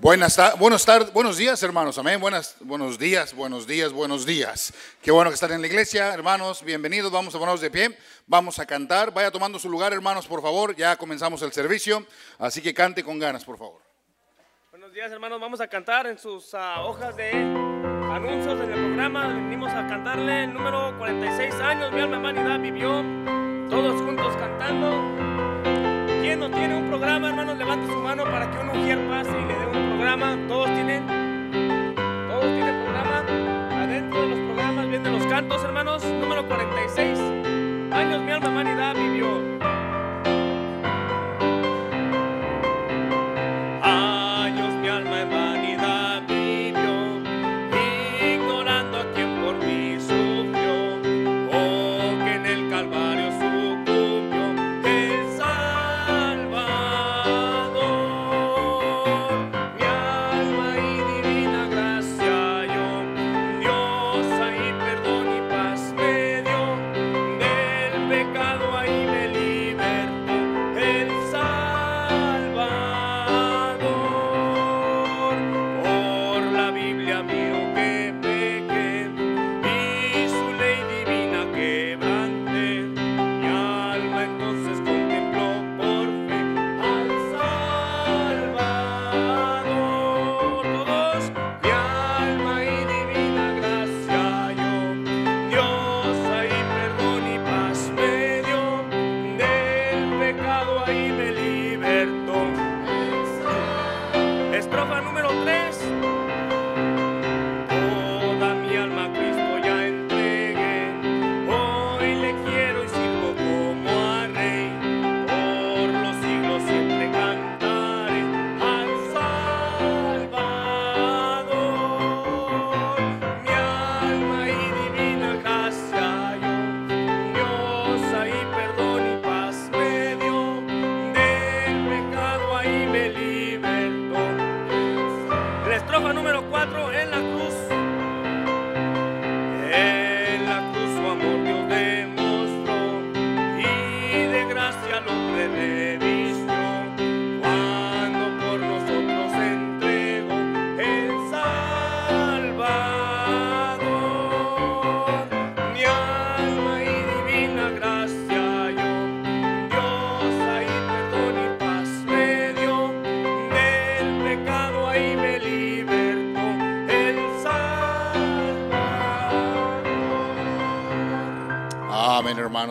Buenas, tardes, buenos días, hermanos. Amén. Buenas, buenos días, buenos días, buenos días. Qué bueno que están en la iglesia, hermanos. Bienvenidos. Vamos a ponernos de pie. Vamos a cantar. Vaya tomando su lugar, hermanos, por favor. Ya comenzamos el servicio. Así que cante con ganas, por favor. Buenos días, hermanos. Vamos a cantar en sus ah, hojas de anuncios en el programa. Venimos a cantarle el número 46 años. Mi alma humanidad vivió. Todos juntos cantando. ¿Quién no tiene un programa, hermanos? Levante su mano para que uno mujer pase y le dé todos tienen, todos tienen programa. Adentro de los programas vienen los cantos, hermanos. Número 46. Años mi alma humanidad vivió.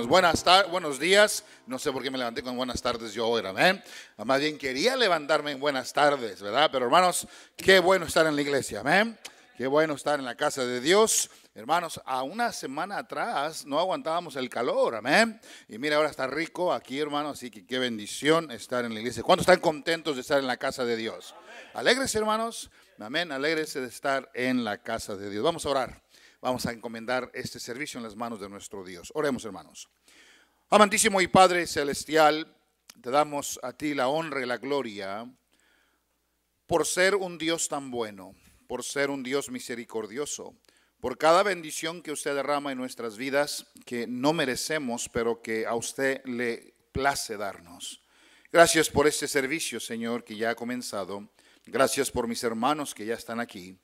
Buenas tardes, buenos días. No sé por qué me levanté con buenas tardes yo hoy, amén. Más bien quería levantarme en buenas tardes, ¿verdad? Pero hermanos, qué bueno estar en la iglesia, amén. Qué bueno estar en la casa de Dios. Hermanos, a una semana atrás no aguantábamos el calor, amén. Y mira, ahora está rico aquí, hermano, así que qué bendición estar en la iglesia. ¿Cuántos están contentos de estar en la casa de Dios? Alegres, hermanos, amén, alegres de estar en la casa de Dios. Vamos a orar vamos a encomendar este servicio en las manos de nuestro Dios. Oremos, hermanos. Amantísimo y Padre Celestial, te damos a ti la honra y la gloria por ser un Dios tan bueno, por ser un Dios misericordioso, por cada bendición que usted derrama en nuestras vidas, que no merecemos, pero que a usted le place darnos. Gracias por este servicio, Señor, que ya ha comenzado. Gracias por mis hermanos que ya están aquí.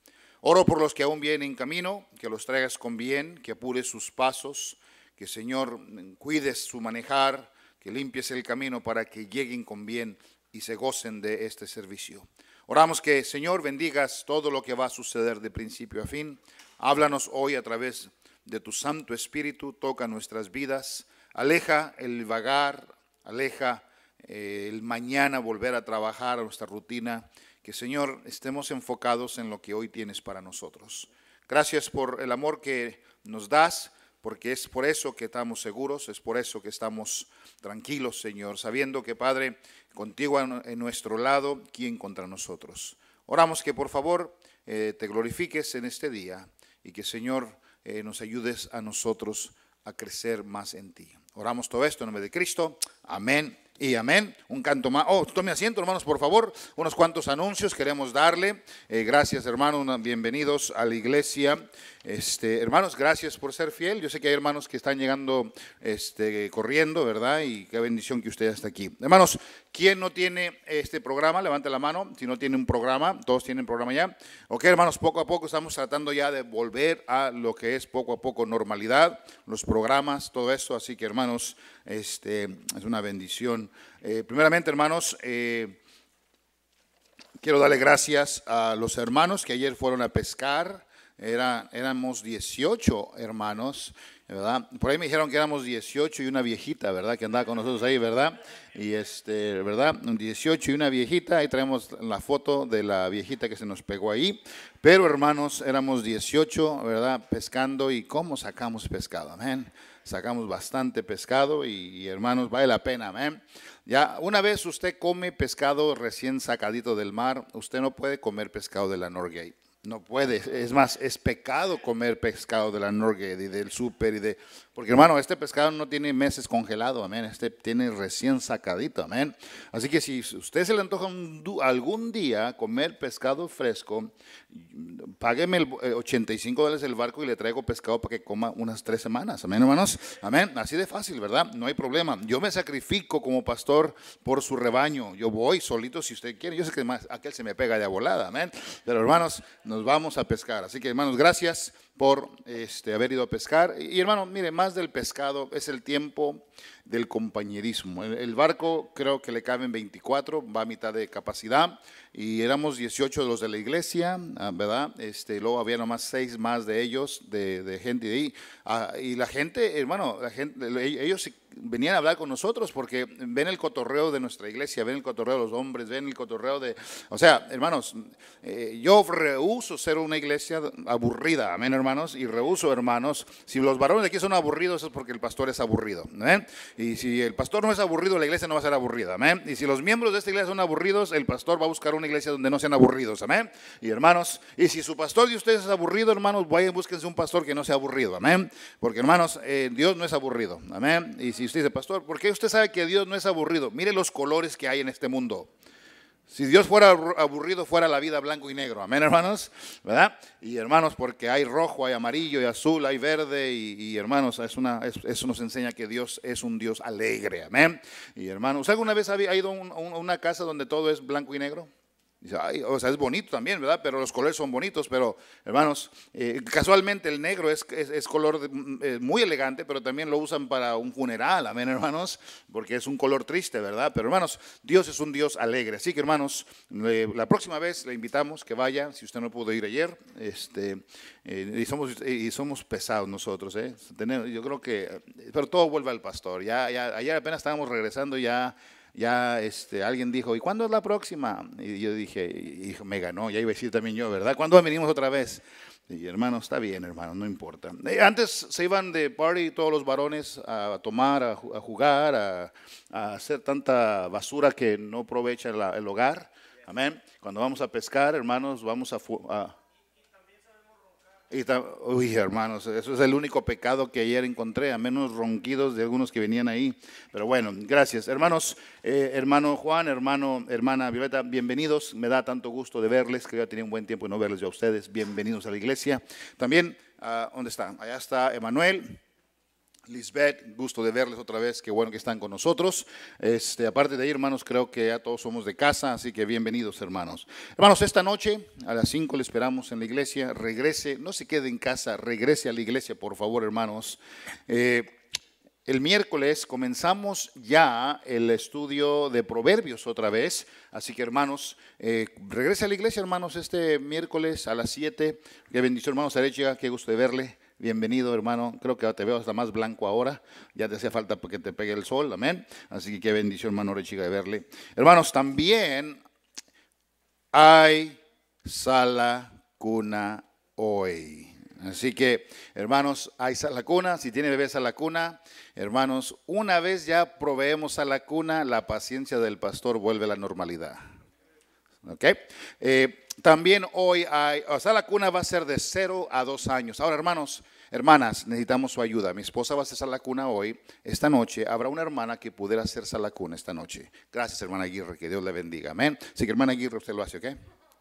Oro por los que aún vienen en camino, que los traigas con bien, que apures sus pasos, que Señor cuides su manejar, que limpies el camino para que lleguen con bien y se gocen de este servicio. Oramos que Señor bendigas todo lo que va a suceder de principio a fin. Háblanos hoy a través de tu Santo Espíritu, toca nuestras vidas, aleja el vagar, aleja eh, el mañana volver a trabajar a nuestra rutina que Señor, estemos enfocados en lo que hoy tienes para nosotros. Gracias por el amor que nos das, porque es por eso que estamos seguros, es por eso que estamos tranquilos, Señor, sabiendo que, Padre, contigo en nuestro lado, ¿quién contra nosotros? Oramos que por favor eh, te glorifiques en este día y que, Señor, eh, nos ayudes a nosotros a crecer más en ti. Oramos todo esto en nombre de Cristo. Amén y amén. Un canto más. Oh, tome asiento, hermanos, por favor. Unos cuantos anuncios queremos darle. Eh, gracias, hermanos. Bienvenidos a la iglesia. Este, hermanos, gracias por ser fiel. Yo sé que hay hermanos que están llegando este, corriendo, ¿verdad? Y qué bendición que usted está aquí. Hermanos, ¿Quién no tiene este programa? Levante la mano. Si no tiene un programa, todos tienen programa ya. Ok, hermanos, poco a poco estamos tratando ya de volver a lo que es poco a poco normalidad, los programas, todo eso. Así que, hermanos, este, es una bendición. Eh, primeramente, hermanos, eh, quiero darle gracias a los hermanos que ayer fueron a pescar. Era, éramos 18 hermanos, ¿verdad? Por ahí me dijeron que éramos 18 y una viejita, ¿verdad? Que andaba con nosotros ahí, ¿verdad? Y este, ¿verdad? 18 y una viejita, ahí traemos la foto de la viejita que se nos pegó ahí. Pero hermanos, éramos 18, ¿verdad? Pescando y cómo sacamos pescado, amén. Sacamos bastante pescado y, y hermanos, vale la pena, amén. Ya, una vez usted come pescado recién sacadito del mar, usted no puede comer pescado de la Norgate. No puede, Es más, es pecado comer pescado de la Norgue y del súper y de... Porque hermano, este pescado no tiene meses congelado, amén. Este tiene recién sacadito, amén. Así que si usted se le antoja algún día comer pescado fresco, págueme el, 85 eh, dólares el barco y le traigo pescado para que coma unas tres semanas, amén, hermanos. Amén. Así de fácil, ¿verdad? No hay problema. Yo me sacrifico como pastor por su rebaño. Yo voy solito si usted quiere. Yo sé que más aquel se me pega de volada, amén. Pero hermanos, no nos vamos a pescar. Así que hermanos, gracias por este, haber ido a pescar. Y hermano, mire, más del pescado es el tiempo del compañerismo. El, barco creo que le caben 24, va a mitad de capacidad, y éramos 18 de los de la iglesia, ah, ¿verdad? Este, luego había nomás 6 más de ellos, de, gente de ahí. Ah, y la gente, hermano, la gente, ellos venían a hablar con nosotros porque ven el cotorreo de nuestra iglesia, ven el cotorreo de los hombres, ven el cotorreo de... O sea, hermanos, eh, yo rehuso ser una iglesia aburrida, amén, hermano hermanos, y rehuso, hermanos. Si los varones de aquí son aburridos, es porque el pastor es aburrido. Y si el pastor no es aburrido, la iglesia no va a ser aburrida. Y si los miembros de esta iglesia son aburridos, el pastor va a buscar una iglesia donde no sean aburridos. Amén. Y hermanos, y si su pastor de ustedes es aburrido, hermanos, vayan, búsquense un pastor que no sea aburrido. Amén. Porque, hermanos, eh, Dios no es aburrido. Amén. Y si usted dice, pastor, porque usted sabe que Dios no es aburrido? Mire los colores que hay en este mundo. Si Dios fuera aburrido, fuera la vida blanco y negro. Amén, hermanos. ¿Verdad? Y hermanos, porque hay rojo, hay amarillo, hay azul, hay verde. Y, hermanos, es una, eso nos enseña que Dios es un Dios alegre. Amén. Y hermanos, ¿alguna vez ha ido a una casa donde todo es blanco y negro? o sea, es bonito también, ¿verdad? Pero los colores son bonitos, pero hermanos, eh, casualmente el negro es, es, color mm, eh, muy elegante, pero también lo usan para un funeral, amén, hermanos, porque es un color triste, ¿verdad? Pero hermanos, Dios es un Dios alegre. Así que hermanos, la próxima vez le invitamos que vaya, si usted no pudo ir ayer, este, eh, y, somos, y somos pesados nosotros, ¿eh? Yo creo que, pero todo vuelve al pastor. Ya, ya, ayer apenas estábamos regresando ya ya este, alguien dijo, ¿y cuándo es la próxima? Y yo dije, me ganó, ya iba a decir también yo, ¿verdad? ¿Cuándo venimos otra vez? Y hermano, está bien, hermano, no importa. Eh, antes se iban de party todos los varones a tomar, a, jugar, a, hacer tanta basura que no aprovecha el hogar. Amén. Cuando vamos a pescar, hermanos, vamos a, a uy, hermanos, eso es el único pecado que ayer encontré, a menos ronquidos de algunos que venían ahí. Pero bueno, gracias. Hermanos, eh, hermano Juan, hermano, hermana Violeta, bienvenidos. Me da tanto gusto de verles, que ya tenía un buen tiempo de no verles yo a ustedes. Bienvenidos a la iglesia. También, ah, ¿dónde está? Allá está Emanuel. Lisbeth, gusto de verles otra vez, qué bueno que están con nosotros. Este, aparte de ahí, hermanos, creo que ya todos somos de casa, así que bienvenidos, hermanos. Hermanos, esta noche a las 5 le esperamos en la iglesia, regrese, no se quede en casa, regrese a la iglesia, por favor, hermanos. Eh, el miércoles comenzamos ya el estudio de Proverbios otra vez, así que hermanos, eh, regrese a la iglesia, hermanos, este miércoles a las 7. Que bendición, hermanos Arechiga, qué gusto de verle. Bienvenido, hermano. Creo que te veo hasta más blanco ahora. Ya te hacía falta porque te pegue el sol. Amén. Así que qué bendición, hermano Rechiga, de verle. Hermanos, también hay sala cuna hoy. Así que, hermanos, hay sala cuna. Si tiene bebés a la cuna, hermanos, una vez ya proveemos a la cuna, la paciencia del pastor vuelve a la normalidad. ¿Ok? Eh, también hoy hay, o sea, la cuna va a ser de 0 a 2 años. Ahora, hermanos, Hermanas, necesitamos su ayuda. Mi esposa va a hacer la cuna hoy. Esta noche habrá una hermana que pudiera hacer Salacuna esta noche. Gracias, hermana Aguirre, que Dios le bendiga. Amén. Así que, hermana Aguirre, usted lo hace, ¿ok?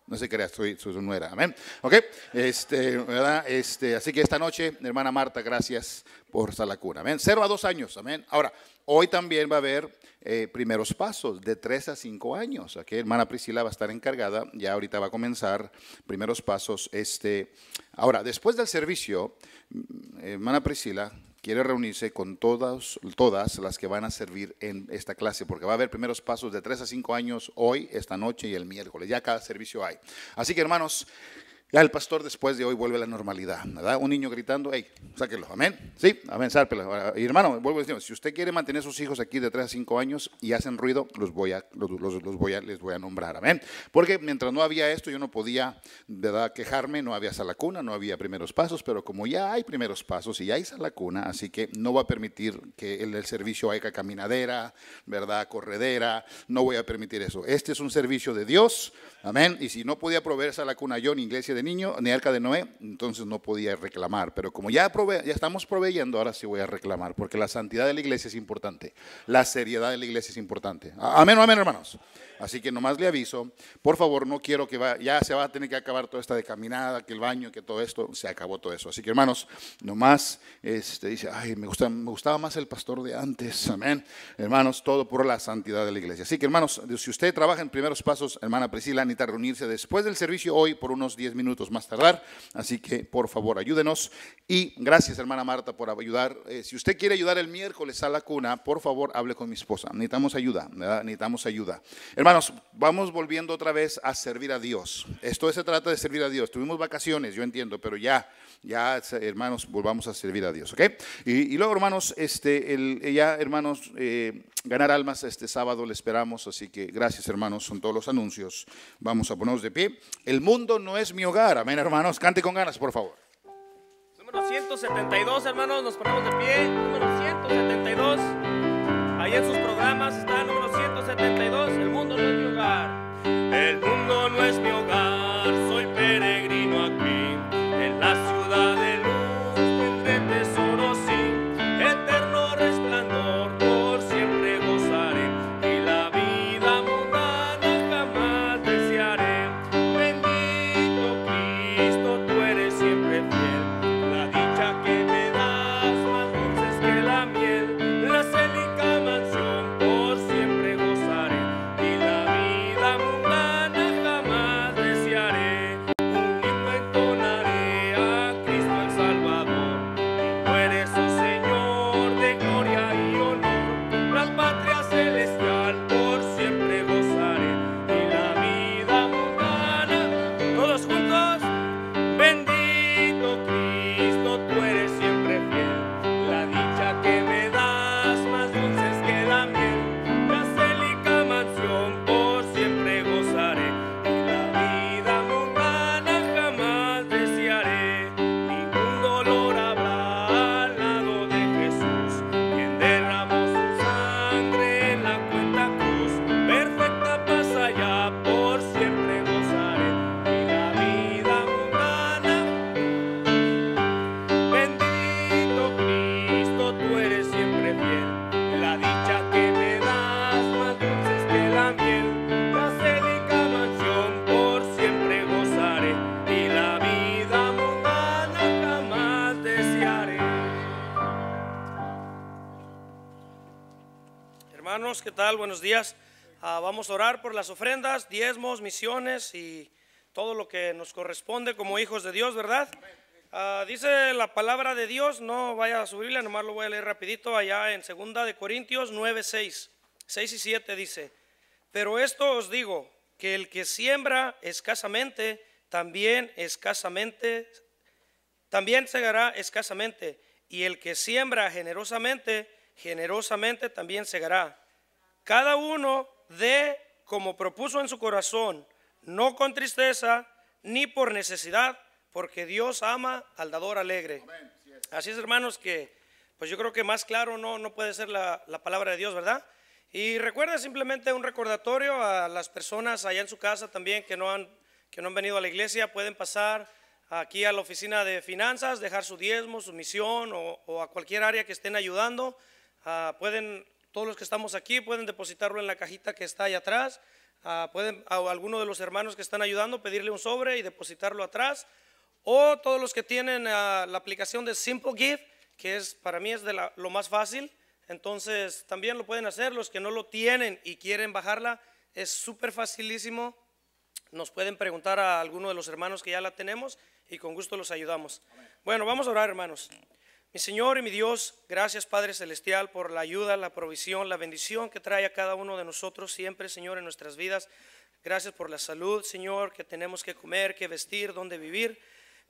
No se crea, soy su nuera. Amén. ¿Ok? Este, ¿verdad? Este, así que esta noche, hermana Marta, gracias por Salacuna. Amén. Cero a dos años. Amén. Ahora, hoy también va a haber eh, primeros pasos de 3 a 5 años. Aquí hermana Priscila va a estar encargada, ya ahorita va a comenzar primeros pasos. Este. Ahora, después del servicio, mm, hermana Priscila quiere reunirse con todas, todas las que van a servir en esta clase, porque va a haber primeros pasos de 3 a 5 años hoy, esta noche y el miércoles. Ya cada servicio hay. Así que hermanos... Ya el pastor después de hoy vuelve a la normalidad, ¿verdad? Un niño gritando, hey, sáquelo, amén. Sí, amén, sárpelo. Ah, hermano, vuelvo a decir, si usted quiere mantener a sus hijos aquí de 3 a 5 años y hacen ruido, los voy a, los, voy a, les voy a nombrar, amén. Porque mientras no había esto, yo no podía, ¿verdad? Quejarme, no había salacuna, no había primeros pasos, pero como ya hay primeros pasos y ya hay salacuna, así que no va a permitir que el, servicio haya caminadera, ¿verdad? Corredera, no voy a permitir eso. Este es un servicio de Dios, amén. Y si no podía proveer cuna yo en iglesia de niño, ni arca de Noé, entonces no podía reclamar. Pero como ya, ya estamos proveyendo, ahora sí voy a reclamar, porque la santidad de la iglesia es importante, la seriedad de la iglesia es importante. Amén, amén, hermanos. Así que nomás le aviso, por favor, no quiero que ya se va a tener que acabar toda esta decaminada, que el baño, que todo esto, se acabó todo eso. Así que hermanos, nomás este, dice, ay, me, gusta, me gustaba más el pastor de antes, amén. Hermanos, todo por la santidad de la iglesia. Así que hermanos, si usted trabaja en primeros pasos, hermana Priscila, necesita reunirse después del servicio hoy por unos 10 minutos más tardar. Así que, por favor, ayúdenos. Y gracias, hermana Marta, por ayudar. Eh, si usted quiere ayudar el miércoles a la cuna, por favor, hable con mi esposa. Necesitamos ayuda, necesitamos ayuda. Hermanos, vamos volviendo otra vez a servir a Dios. Esto se trata de servir a Dios. Tuvimos vacaciones, yo entiendo, pero ya ya, hermanos, volvamos a servir a Dios, ¿ok? Y, luego, hermanos, este, eh, ya, hermanos, eh, ganar almas este sábado le esperamos, así que gracias, hermanos, son todos los anuncios. Vamos a ponernos de pie. El mundo no es mi hogar, amén, hermanos, cante con ganas, por favor. Número 172, hermanos, nos ponemos de pie. Número 172. Ahí en sus programas está el número 172, el mundo no es mi hogar. El mundo no es mi hogar. días. Ah, vamos a orar por las ofrendas, diezmos, misiones y todo lo que nos corresponde como hijos de Dios, ¿verdad? Ah, dice la palabra de Dios, no vaya a subirle nomás lo voy a leer rapidito allá en segunda de Corintios 9, 6, 6 y 7 dice, pero esto os digo, que el que siembra escasamente, también escasamente, también segará escasamente, y el que siembra generosamente, generosamente también segará. Cada uno dé como propuso en su corazón, no con tristeza ni por necesidad, porque Dios ama al dador alegre. Así es, hermanos, que pues yo creo que más claro no, no puede ser la, palabra de Dios, ¿verdad? Y recuerda simplemente un recordatorio a las personas allá en su casa también que no han, que no han venido a la iglesia, pueden pasar aquí a la oficina de finanzas, dejar su diezmo, su misión o, a cualquier área que estén ayudando. Ah, pueden todos los que estamos aquí pueden depositarlo en la cajita que está ahí atrás. Ah, pueden a alguno de los hermanos que están ayudando pedirle un sobre y depositarlo atrás. O todos los que tienen ah, la aplicación de Simple Give, que es para mí es lo más fácil. Entonces también lo pueden hacer. Los que no lo tienen y quieren bajarla, es súper facilísimo. Nos pueden preguntar a alguno de los hermanos que ya la tenemos y con gusto los ayudamos. Bueno, vamos a orar, hermanos. Mi Señor y mi Dios, gracias Padre Celestial por la ayuda, la provisión, la bendición que trae a cada uno de nosotros siempre, Señor, en nuestras vidas. Gracias por la salud, Señor, que tenemos que comer, que vestir, dónde vivir.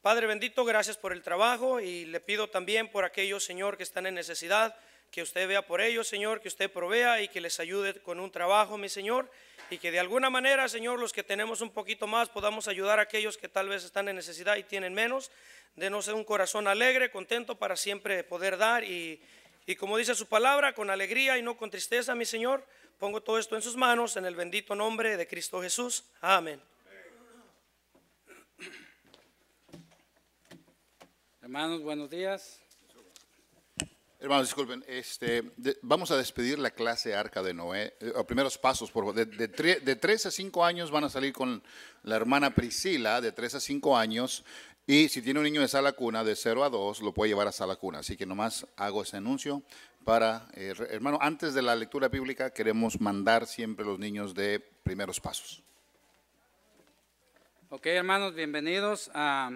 Padre bendito, gracias por el trabajo y le pido también por aquellos, Señor, que están en necesidad, que usted vea por ellos, Señor, que usted provea y que les ayude con un trabajo, mi Señor. Y que de alguna manera, Señor, los que tenemos un poquito más, podamos ayudar a aquellos que tal vez están en necesidad y tienen menos. Denos un corazón alegre, contento para siempre poder dar y, y como dice su palabra, con alegría y no con tristeza, mi Señor, pongo todo esto en sus manos, en el bendito nombre de Cristo Jesús. Amén. Hermanos, buenos días. Hermanos, disculpen, este, vamos a despedir la clase Arca de Noé. Eh, o primeros pasos, por favor. De, tres a cinco años van a salir con la hermana Priscila, de tres a cinco años. Y si tiene un niño de sala cuna, de cero a dos, lo puede llevar a sala cuna. Así que nomás hago ese anuncio para, eh, hermano, antes de la lectura bíblica queremos mandar siempre los niños de primeros pasos. Ok, hermanos, bienvenidos a...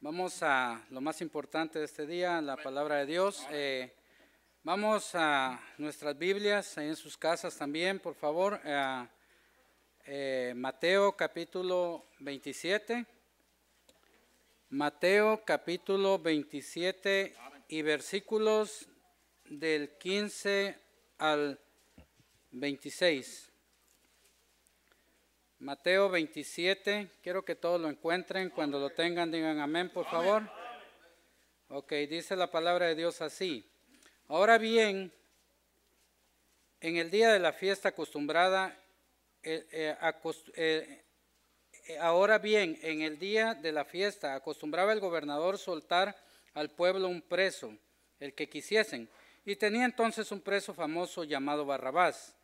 Vamos a lo más importante de este día, la palabra de Dios. Eh, vamos a nuestras Biblias, ahí en sus casas también, por favor. Eh, Mateo capítulo 27. Mateo capítulo 27 y versículos del 15 al 26. Mateo 27, quiero que todos lo encuentren, cuando lo tengan digan amén, por favor. Ok, dice la palabra de Dios así. Ahora bien, en el día de la fiesta acostumbrada, eh, eh, eh, ahora bien, en el día de la fiesta acostumbraba el gobernador soltar al pueblo un preso, el que quisiesen. Y tenía entonces un preso famoso llamado Barrabás.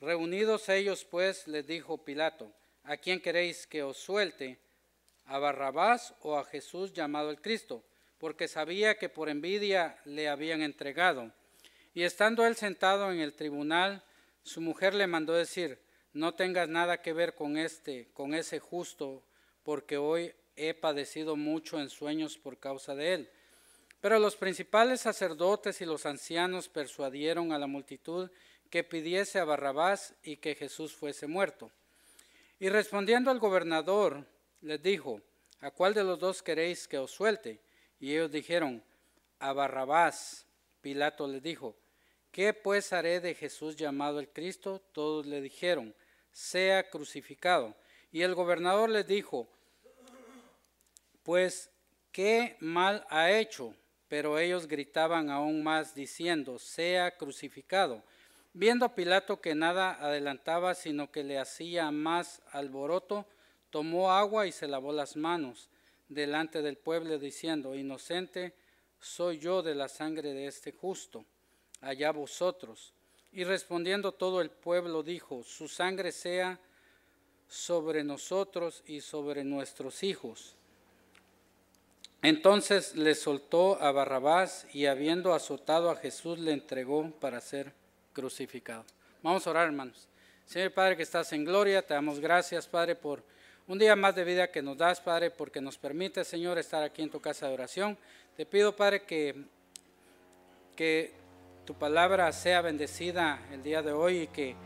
Reunidos ellos pues, les dijo Pilato, ¿a quién queréis que os suelte? ¿A Barrabás o a Jesús llamado el Cristo? Porque sabía que por envidia le habían entregado. Y estando él sentado en el tribunal, su mujer le mandó decir, no tengas nada que ver con este, con ese justo, porque hoy he padecido mucho en sueños por causa de él. Pero los principales sacerdotes y los ancianos persuadieron a la multitud que pidiese a Barrabás y que Jesús fuese muerto. Y respondiendo al gobernador, les dijo, ¿a cuál de los dos queréis que os suelte? Y ellos dijeron, a Barrabás. Pilato les dijo, ¿qué pues haré de Jesús llamado el Cristo? Todos le dijeron, sea crucificado. Y el gobernador les dijo, pues, ¿qué mal ha hecho? Pero ellos gritaban aún más diciendo, sea crucificado. Viendo Pilato que nada adelantaba, sino que le hacía más alboroto, tomó agua y se lavó las manos delante del pueblo, diciendo, Inocente soy yo de la sangre de este justo, allá vosotros. Y respondiendo todo el pueblo dijo, Su sangre sea sobre nosotros y sobre nuestros hijos. Entonces le soltó a Barrabás y habiendo azotado a Jesús le entregó para ser crucificado. Vamos a orar, hermanos. Señor Padre que estás en gloria, te damos gracias, Padre, por un día más de vida que nos das, Padre, porque nos permite, Señor, estar aquí en tu casa de oración. Te pido, Padre, que, que tu palabra sea bendecida el día de hoy y que,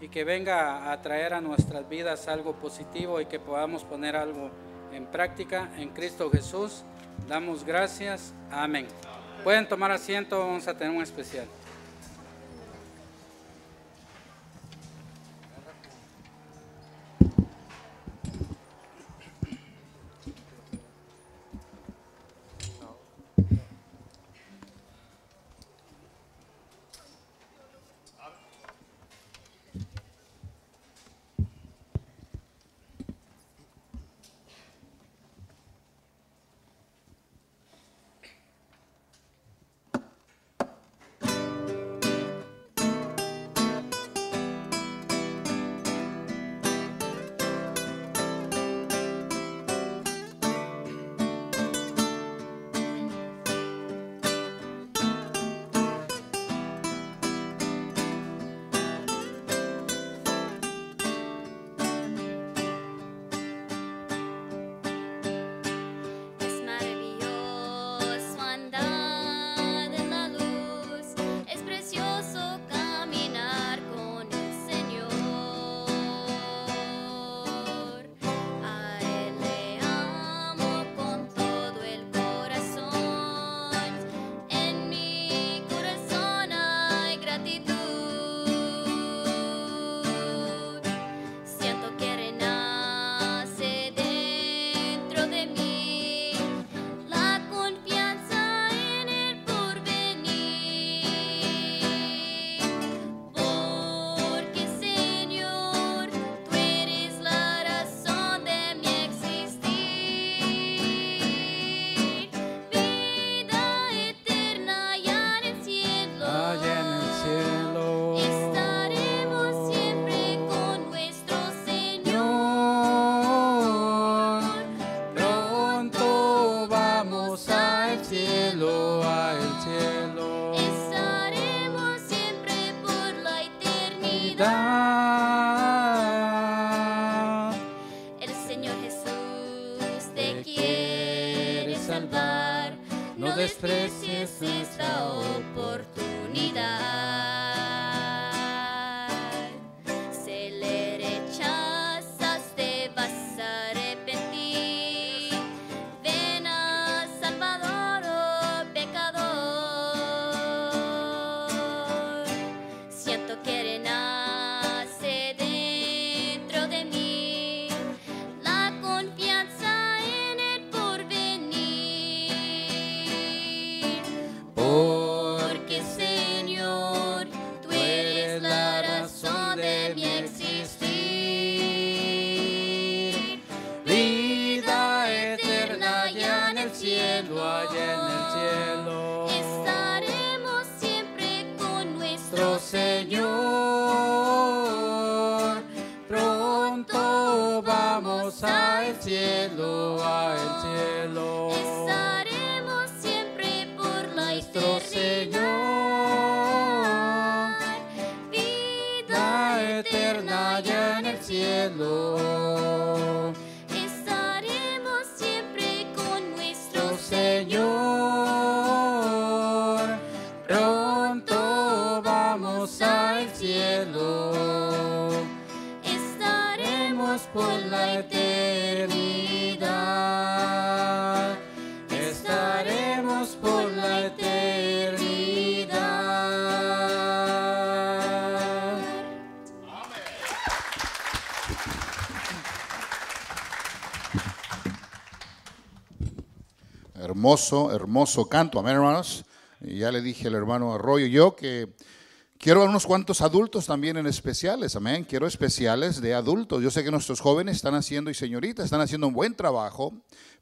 y que venga a traer a nuestras vidas algo positivo y que podamos poner algo en práctica en Cristo Jesús. Damos gracias. Amén. Pueden tomar asiento, vamos a tener un especial. salvar. No desprecies esta oportunidad. hermoso, hermoso canto. Amén, hermanos. Ya le dije al hermano Arroyo yo que Quiero unos cuantos adultos también en especiales, amén. Quiero especiales de adultos. Yo sé que nuestros jóvenes están haciendo y señoritas están haciendo un buen trabajo,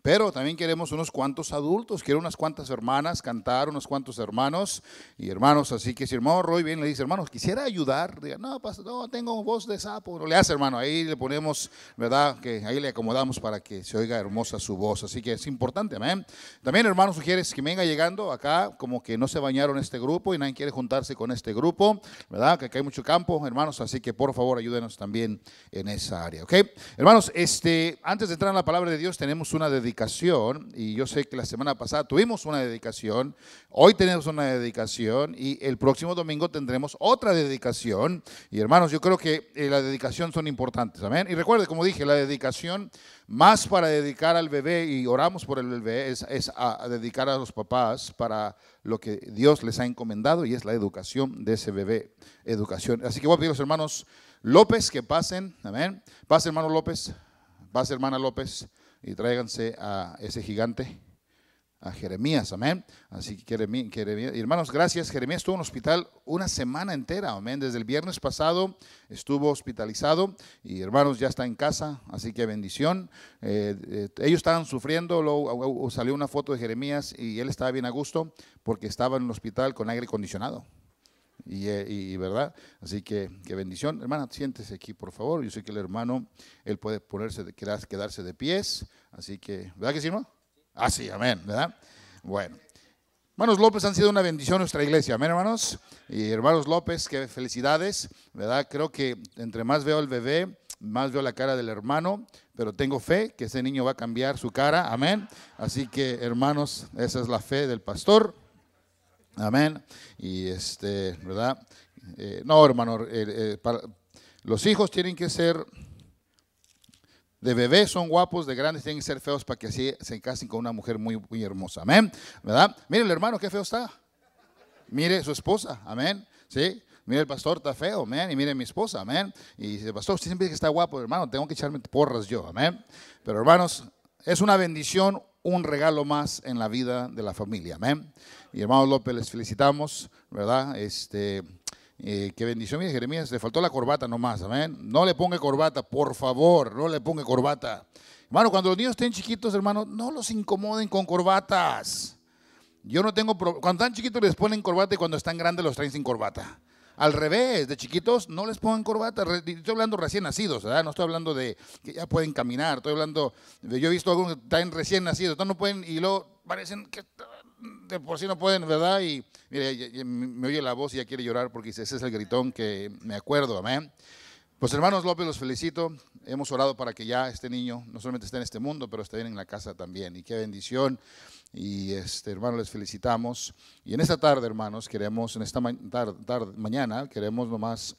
pero también queremos unos cuantos adultos. Quiero unas cuantas hermanas cantar, unos cuantos hermanos y hermanos. Así que si hermano Roy bien le dice, hermanos, quisiera ayudar, diga, no, no, tengo voz de sapo. No le hace, hermano, ahí le ponemos, ¿verdad? Que ahí le acomodamos para que se oiga hermosa su voz. Así que es importante, amén. También, hermanos, sugieres que venga llegando acá, como que no se bañaron este grupo y nadie quiere juntarse con este grupo. ¿verdad? Que, hay mucho campo, hermanos, así que por favor ayúdenos también en esa área, ¿ok? Hermanos, este, antes de entrar en la palabra de Dios tenemos una dedicación y yo sé que la semana pasada tuvimos una dedicación, hoy tenemos una dedicación y el próximo domingo tendremos otra dedicación y hermanos, yo creo que eh, la dedicación son importantes, amén. Y recuerde, como dije, la dedicación más para dedicar al bebé y oramos por el bebé es, a dedicar a los papás para lo que Dios les ha encomendado y es la educación de ese bebé. Educación. Así que voy a pedir a los hermanos López que pasen. Amén. Pase hermano López. Pase hermana López y tráiganse a ese gigante a Jeremías, amén. Así que hermanos, gracias. Jeremías estuvo en hospital una semana entera, amén. Desde el viernes pasado estuvo hospitalizado y hermanos ya está en casa, así que bendición. Eh, eh, ellos estaban sufriendo, luego salió una foto de Jeremías y él estaba bien a gusto porque estaba en el hospital con aire acondicionado. Y, eh, verdad, así que, bendición. Hermana, siéntese aquí, por favor. Yo sé que el hermano, él puede ponerse, quedarse de pies. Así que, ¿verdad que sí, no? Así, ah, amén, ¿verdad? Bueno. Hermanos López han sido una bendición nuestra iglesia, amén, hermanos. Y hermanos López, qué felicidades, ¿verdad? Creo que entre más veo el bebé, más veo la cara del hermano, pero tengo fe que ese niño va a cambiar su cara, amén. Así que, hermanos, esa es la fe del pastor, amén. Y este, ¿verdad? Eh, no, hermano, eh, eh, los hijos tienen que ser de bebés son guapos, de grandes tienen que ser feos para que así se encasen con una mujer muy, muy hermosa. Amén. ¿Verdad? Miren el hermano, qué feo está. Mire su esposa. Amén. ¿Sí? Mire el pastor, está feo, amén. Y mire mi esposa, amén. Y dice, pastor, usted siempre dice que está guapo, hermano, tengo que echarme porras yo, amén. Pero hermanos, es una bendición, un regalo más en la vida de la familia, amén. Y hermano López, les felicitamos, ¿verdad? Este. Eh, qué bendición, mire Jeremías, le faltó la corbata nomás, amén. No le ponga corbata, por favor, no le ponga corbata. Hermano, cuando los niños estén chiquitos, hermano, no los incomoden con corbatas. Yo no tengo problema. Cuando están chiquitos les ponen corbata y cuando están grandes los traen sin corbata. Al revés, de chiquitos no les pongan corbata. Estoy hablando recién nacidos, ¿verdad? No estoy hablando de que ya pueden caminar. Estoy hablando, yo he visto algunos que están recién nacidos, no pueden y luego parecen que por si no pueden, ¿verdad? Y mire, me oye la voz y ya quiere llorar porque dice, ese es el gritón que me acuerdo, amén. Pues hermanos López, los felicito. Hemos orado para que ya este niño no solamente esté en este mundo, pero esté bien en la casa también. Y qué bendición. Y este, hermano, les felicitamos. Y en esta tarde, hermanos, queremos, en esta tarde, mañana, queremos nomás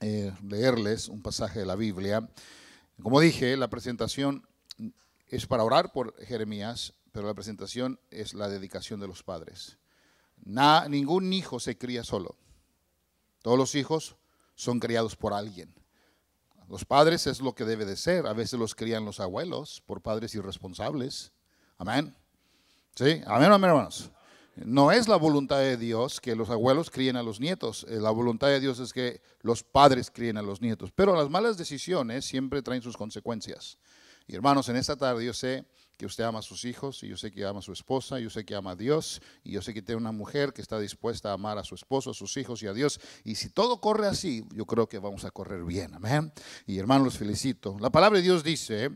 eh, leerles un pasaje de la Biblia. Como dije, la presentación es para orar por Jeremías, pero la presentación es la dedicación de los padres. ningún hijo se cría solo. Todos los hijos son criados por alguien. Los padres es lo que debe de ser. A veces los crían los abuelos por padres irresponsables. Amén. ¿Sí? Amén, amén, hermanos. No es la voluntad de Dios que los abuelos críen a los nietos. Eh, la voluntad de Dios es que los padres críen a los nietos. Pero las malas decisiones siempre traen sus consecuencias. Y hermanos, en esta tarde yo sé que usted ama a sus hijos, y yo sé que ama a su esposa, yo sé que ama a Dios, y yo sé que tiene una mujer que está dispuesta a amar a su esposo, a sus hijos y a Dios. Y si todo corre así, yo creo que vamos a correr bien. Amén. Y hermanos, los felicito. La palabra de Dios dice,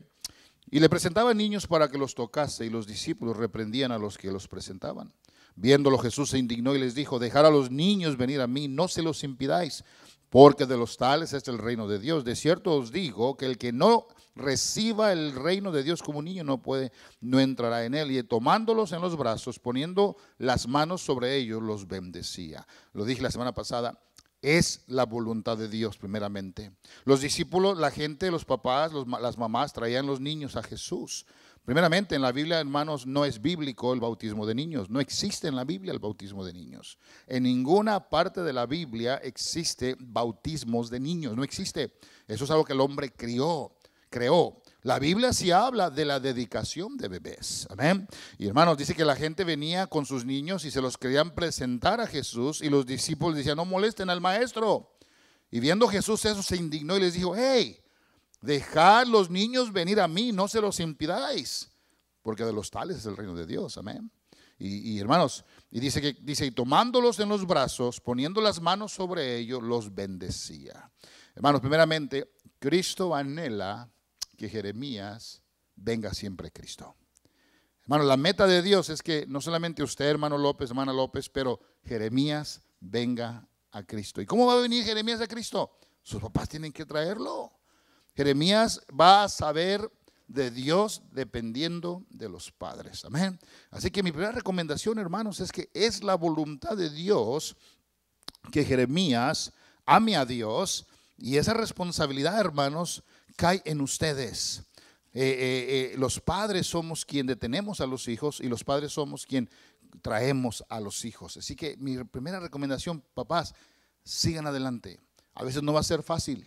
y le presentaban niños para que los tocase, y los discípulos reprendían a los que los presentaban. Viéndolo Jesús se indignó y les dijo, dejar a los niños venir a mí, no se los impidáis porque de los tales es el reino de Dios. De cierto os digo que el que no reciba el reino de Dios como un niño no puede, no entrará en él. Y tomándolos en los brazos, poniendo las manos sobre ellos, los bendecía. Lo dije la semana pasada. Es la voluntad de Dios primeramente. Los discípulos, la gente, los papás, las mamás traían los niños a Jesús Primeramente, en la Biblia, hermanos, no es bíblico el bautismo de niños. No existe en la Biblia el bautismo de niños. En ninguna parte de la Biblia existe bautismos de niños. No existe. Eso es algo que el hombre crió, creó. La Biblia sí habla de la dedicación de bebés. Amén. Y hermanos, dice que la gente venía con sus niños y se los querían presentar a Jesús y los discípulos decían, no molesten al maestro. Y viendo Jesús eso, se indignó y les dijo, hey, Dejad los niños venir a mí, no se los impidáis, porque de los tales es el reino de Dios. Amén. Y, hermanos, y dice que dice, y tomándolos en los brazos, poniendo las manos sobre ellos, los bendecía. Hermanos, primeramente, Cristo anhela que Jeremías venga siempre a Cristo. Hermanos, la meta de Dios es que no solamente usted, hermano López, hermana López, pero Jeremías venga a Cristo. ¿Y cómo va a venir Jeremías a Cristo? Sus papás tienen que traerlo. Jeremías va a saber de Dios dependiendo de los padres. Amén. Así que mi primera recomendación, hermanos, es que es la voluntad de Dios que Jeremías ame a Dios y esa responsabilidad, hermanos, cae en ustedes. Eh, eh, eh, los padres somos quien detenemos a los hijos y los padres somos quien traemos a los hijos. Así que mi primera recomendación, papás, sigan adelante. A veces no va a ser fácil,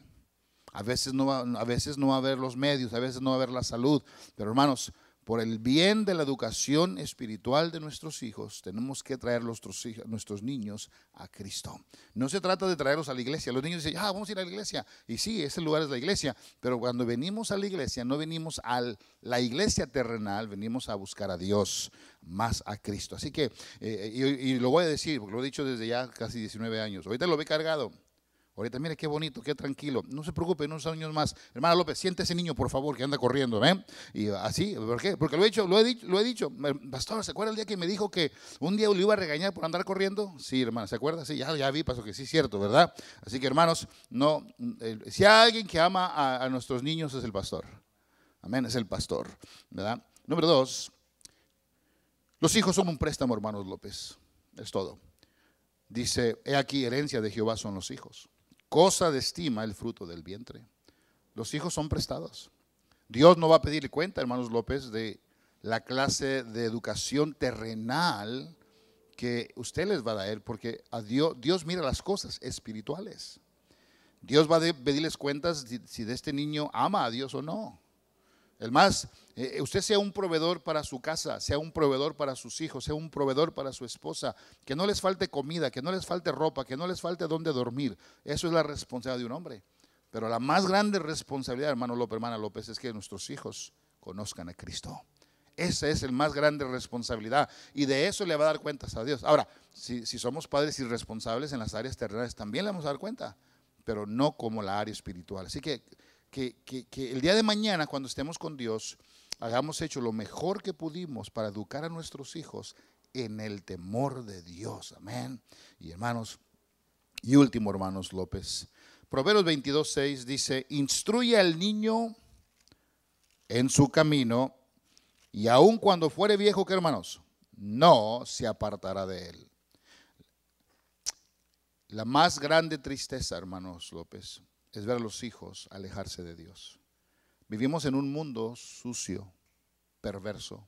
a veces, no va, a veces no haber los medios, a veces no va a haber la salud. Pero hermanos, por el bien de la educación espiritual de nuestros hijos, tenemos que traer nuestros, hijos, nuestros niños a Cristo. No se trata de traerlos a la iglesia. Los niños dicen, ah, vamos a ir a la iglesia. Y sí, ese lugar es la iglesia. Pero cuando venimos a la iglesia, no venimos a la iglesia terrenal, venimos a buscar a Dios, más a Cristo. Así que, eh, eh, y, lo voy a decir, porque lo he dicho desde ya casi 19 años. Ahorita lo ve cargado. Ahorita, mire qué bonito, qué tranquilo. No se preocupe, no unos años más. Hermana López, siente ese niño, por favor, que anda corriendo, ¿ven? ¿eh? Y así, ¿por qué? Porque lo he dicho, lo he dicho, Pastor, ¿se acuerda el día que me dijo que un día le iba a regañar por andar corriendo? Sí, hermana, ¿se acuerda? Sí, ya, vi, pasó que sí, cierto, ¿verdad? Así que, hermanos, no, si hay alguien que ama a, a nuestros niños es el pastor. Amén, es el pastor, ¿verdad? Número dos, los hijos son un préstamo, hermanos López. Es todo. Dice, he aquí, herencia de Jehová son los hijos cosa de estima el fruto del vientre. Los hijos son prestados. Dios no va a pedirle cuenta, hermanos López, de la clase de educación terrenal que usted les va a dar, porque a Dios, mira las cosas espirituales. Dios va a pedirles cuentas si, de este niño ama a Dios o no. El más eh, eh, usted sea un proveedor para su casa, sea un proveedor para sus hijos, sea un proveedor para su esposa, que no les falte comida, que no les falte ropa, que no les falte dónde dormir. Eso es la responsabilidad de un hombre. Pero la más grande responsabilidad, hermano López, hermana López, es que nuestros hijos conozcan a Cristo. Esa es la más grande responsabilidad. Y de eso le va a dar cuentas a Dios. Ahora, si, somos padres irresponsables en las áreas terrenales, también le vamos a dar cuenta, pero no como la área espiritual. Así que, que, que el día de mañana, cuando estemos con Dios, Hagamos hecho lo mejor que pudimos para educar a nuestros hijos en el temor de Dios. Amén. Y hermanos, y último, hermanos López. Proverbios 22, 6 dice, instruye al niño en su camino y aun cuando fuere viejo, que hermanos, no se apartará de él. La más grande tristeza, hermanos López, es ver a los hijos alejarse de Dios. Vivimos en un mundo sucio, perverso.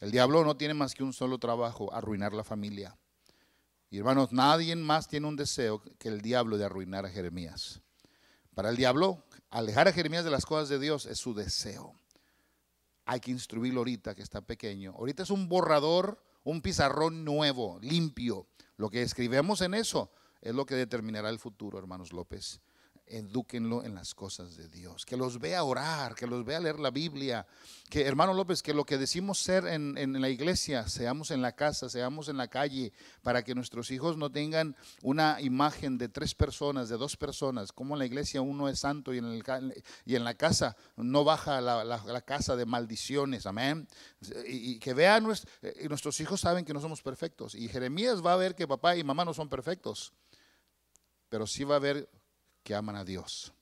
El diablo no tiene más que un solo trabajo, arruinar la familia. Y hermanos, nadie más tiene un deseo que el diablo de arruinar a Jeremías. Para el diablo, alejar a Jeremías de las cosas de Dios es su deseo. Hay que instruirlo ahorita que está pequeño. Ahorita es un borrador, un pizarrón nuevo, limpio. Lo que escribemos en eso es lo que determinará el futuro, hermanos López edúquenlo en las cosas de Dios, que los vea orar, que los vea leer la Biblia, que hermano López, que lo que decimos ser en, la iglesia, seamos en la casa, seamos en la calle, para que nuestros hijos no tengan una imagen de tres personas, de dos personas, como en la iglesia uno es santo y en, el, y en la casa no baja la, la, casa de maldiciones, amén. Y, que vean, eh, nuestros hijos saben que no somos perfectos, y Jeremías va a ver que papá y mamá no son perfectos pero sí va a haber que aman a Dios.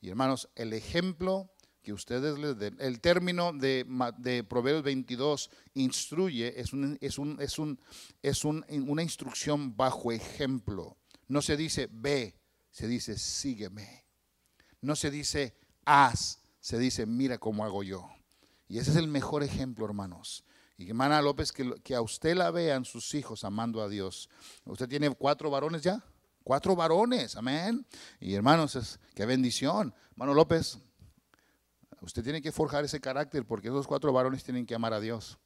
Y hermanos, el ejemplo que ustedes les den, el término de, de Proverbios 22, instruye, es, un, es, un, es, un, es una instrucción bajo ejemplo. No se dice ve, se dice sígueme. No se dice haz, se dice mira cómo hago yo. Y ese es el mejor ejemplo, hermanos. Y hermana López, que, que a usted la vean sus hijos amando a Dios. ¿Usted tiene cuatro varones ya? Cuatro varones, amén. Y hermanos, qué bendición. Hermano López, usted tiene que forjar ese carácter porque esos cuatro varones tienen que amar a Dios.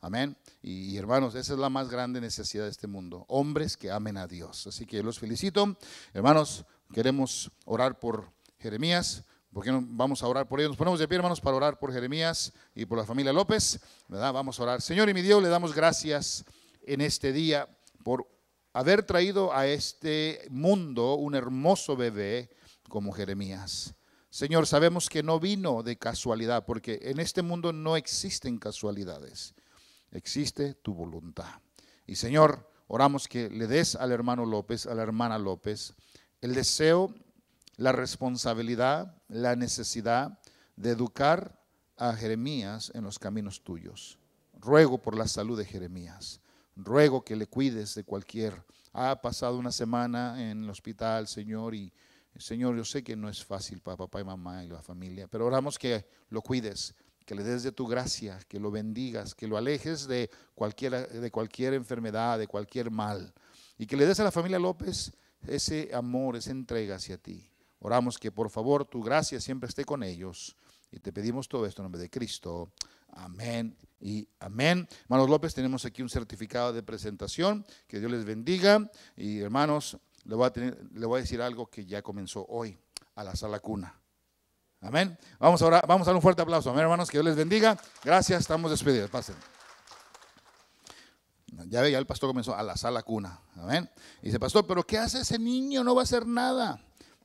Amén. Y, hermanos, esa es la más grande necesidad de este mundo. Hombres que amen a Dios. Así que los felicito. Hermanos, queremos orar por Jeremías. porque no vamos a orar por ellos? Nos ponemos de pie, hermanos, para orar por Jeremías y por la familia López. ¿Verdad? Vamos a orar. Señor y mi Dios, le damos gracias en este día por haber traído a este mundo un hermoso bebé como Jeremías. Señor, sabemos que no vino de casualidad, porque en este mundo no existen casualidades. Existe tu voluntad. Y Señor, oramos que le des al hermano López, a la hermana López, el deseo, la responsabilidad, la necesidad de educar a Jeremías en los caminos tuyos. Ruego por la salud de Jeremías ruego que le cuides de cualquier. Ha pasado una semana en el hospital, Señor, y Señor, yo sé que no es fácil para papá y mamá y la familia, pero oramos que lo cuides, que le des de tu gracia, que lo bendigas, que lo alejes de cualquier, de cualquier enfermedad, de cualquier mal, y que le des a la familia López ese amor, esa entrega hacia ti. Oramos que por favor tu gracia siempre esté con ellos y te pedimos todo esto en nombre de Cristo. Amén y amén. Hermanos López, tenemos aquí un certificado de presentación. Que Dios les bendiga. Y hermanos, le voy a, decir algo que ya comenzó hoy a la sala cuna. Amén. Vamos ahora, vamos a dar un fuerte aplauso. Amén, hermanos, que Dios les bendiga. Gracias, estamos despedidos. Pasen. Ya ve, ya el pastor comenzó a la sala cuna. Amén. Y dice, pastor, pero ¿qué hace ese niño? No va a hacer nada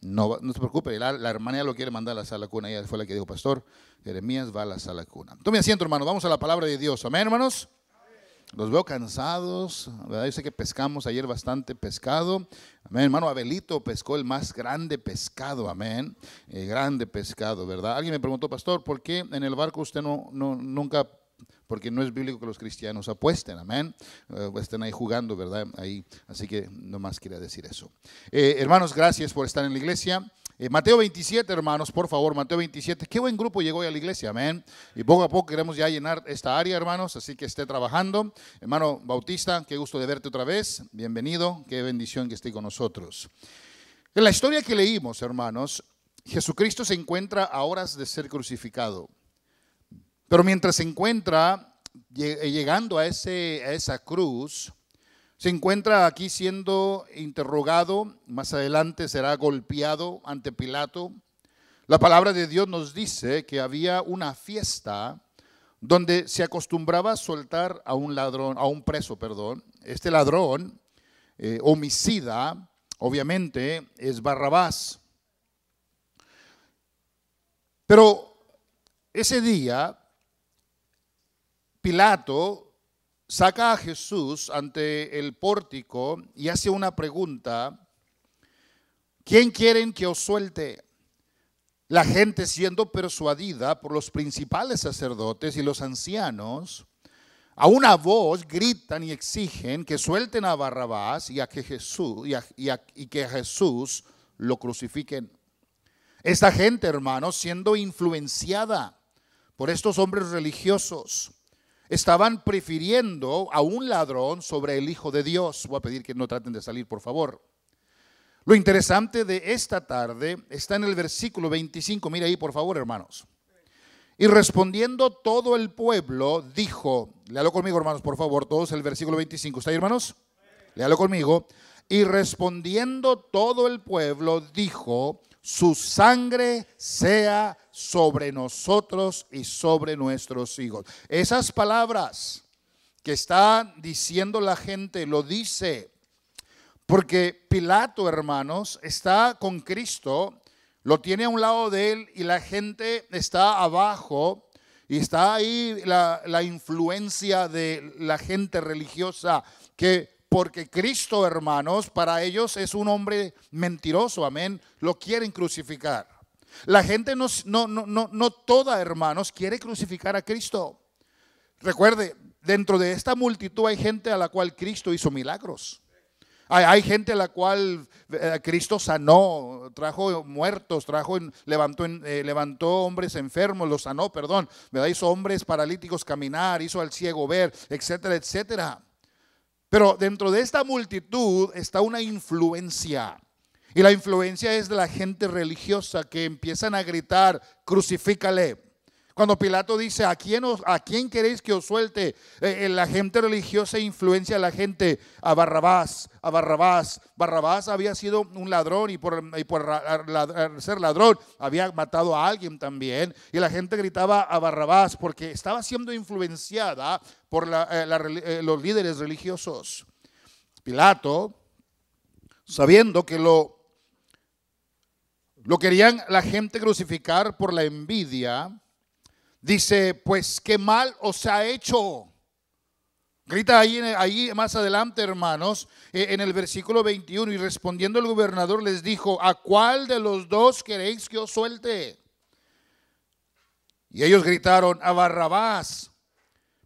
no, no se preocupe, la, hermana lo quiere mandar a la sala cuna, ella fue la que dijo, pastor, Jeremías va a la sala cuna. Tome asiento, hermano, vamos a la palabra de Dios, amén, hermanos. Los veo cansados, ¿verdad? Yo sé que pescamos ayer bastante pescado. Amén, hermano Abelito pescó el más grande pescado, amén. el eh, grande pescado, ¿verdad? Alguien me preguntó, pastor, ¿por qué en el barco usted no, no nunca porque no es bíblico que los cristianos apuesten, amén. Eh, estén ahí jugando, ¿verdad? Ahí, así que no más quería decir eso. Eh, hermanos, gracias por estar en la iglesia. Eh, Mateo 27, hermanos, por favor, Mateo 27. Qué buen grupo llegó hoy a la iglesia, amén. Y poco a poco queremos ya llenar esta área, hermanos, así que esté trabajando. Hermano Bautista, qué gusto de verte otra vez. Bienvenido, qué bendición que esté con nosotros. En la historia que leímos, hermanos, Jesucristo se encuentra a horas de ser crucificado. Pero mientras se encuentra eh, llegando a, ese, esa cruz, se encuentra aquí siendo interrogado, más adelante será golpeado ante Pilato. La palabra de Dios nos dice que había una fiesta donde se acostumbraba a soltar a un ladrón, a un preso, perdón. Este ladrón, eh, homicida, obviamente, es Barrabás. Pero ese día Pilato saca a Jesús ante el pórtico y hace una pregunta, ¿quién quieren que os suelte? La gente siendo persuadida por los principales sacerdotes y los ancianos, a una voz gritan y exigen que suelten a Barrabás y, a que, Jesús, que Jesús lo crucifiquen. Esta gente, hermanos, siendo influenciada por estos hombres religiosos, estaban prefiriendo a un ladrón sobre el Hijo de Dios. Voy a pedir que no traten de salir, por favor. Lo interesante de esta tarde está en el versículo 25. Mira ahí, por favor, hermanos. Y respondiendo todo el pueblo, dijo, léalo conmigo, hermanos, por favor, todos el versículo 25. ¿Está ahí, hermanos? Léalo conmigo. Y respondiendo todo el pueblo, dijo, su sangre sea sobre nosotros y sobre nuestros hijos. Esas palabras que está diciendo la gente, lo dice, porque Pilato, hermanos, está con Cristo, lo tiene a un lado de él y la gente está abajo y está ahí la, la influencia de la gente religiosa que porque Cristo, hermanos, para ellos es un hombre mentiroso, amén, lo quieren crucificar. La gente no, no, no, no, toda, hermanos, quiere crucificar a Cristo. Recuerde, dentro de esta multitud hay gente a la cual Cristo hizo milagros. Hay, gente a la cual eh, Cristo sanó, trajo muertos, trajo, levantó, eh, levantó hombres enfermos, los sanó, perdón, hizo hombres paralíticos caminar, hizo al ciego ver, etcétera, etcétera. Pero dentro de esta multitud está una influencia. Y la influencia es de la gente religiosa que empiezan a gritar, crucifícale. Cuando Pilato dice, ¿a quién, a quién queréis que os suelte? Eh, eh, la gente religiosa influencia a la gente, a Barrabás, a Barrabás. Barrabás había sido un ladrón y por, por ser ladrón había matado a alguien también. Y la gente gritaba a Barrabás porque estaba siendo influenciada por eh, los líderes religiosos. Pilato, sabiendo que lo lo querían la gente crucificar por la envidia. Dice, pues qué mal os ha hecho. Grita ahí, más adelante, hermanos, eh, en el versículo 21, y respondiendo el gobernador les dijo, ¿a cuál de los dos queréis que os suelte? Y ellos gritaron, a Barrabás.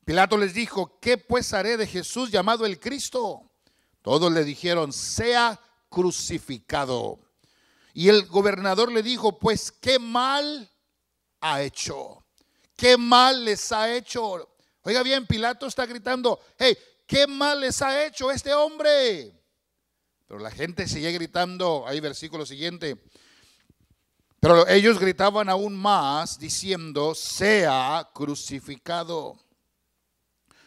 Pilato les dijo, ¿qué pues haré de Jesús llamado el Cristo? Todos le dijeron, sea crucificado. Y el gobernador le dijo, pues qué mal ha hecho. ¿Qué mal les ha hecho? Oiga bien, Pilato está gritando, hey, ¿qué mal les ha hecho este hombre? Pero la gente sigue gritando, ahí versículo siguiente. Pero ellos gritaban aún más diciendo, sea crucificado.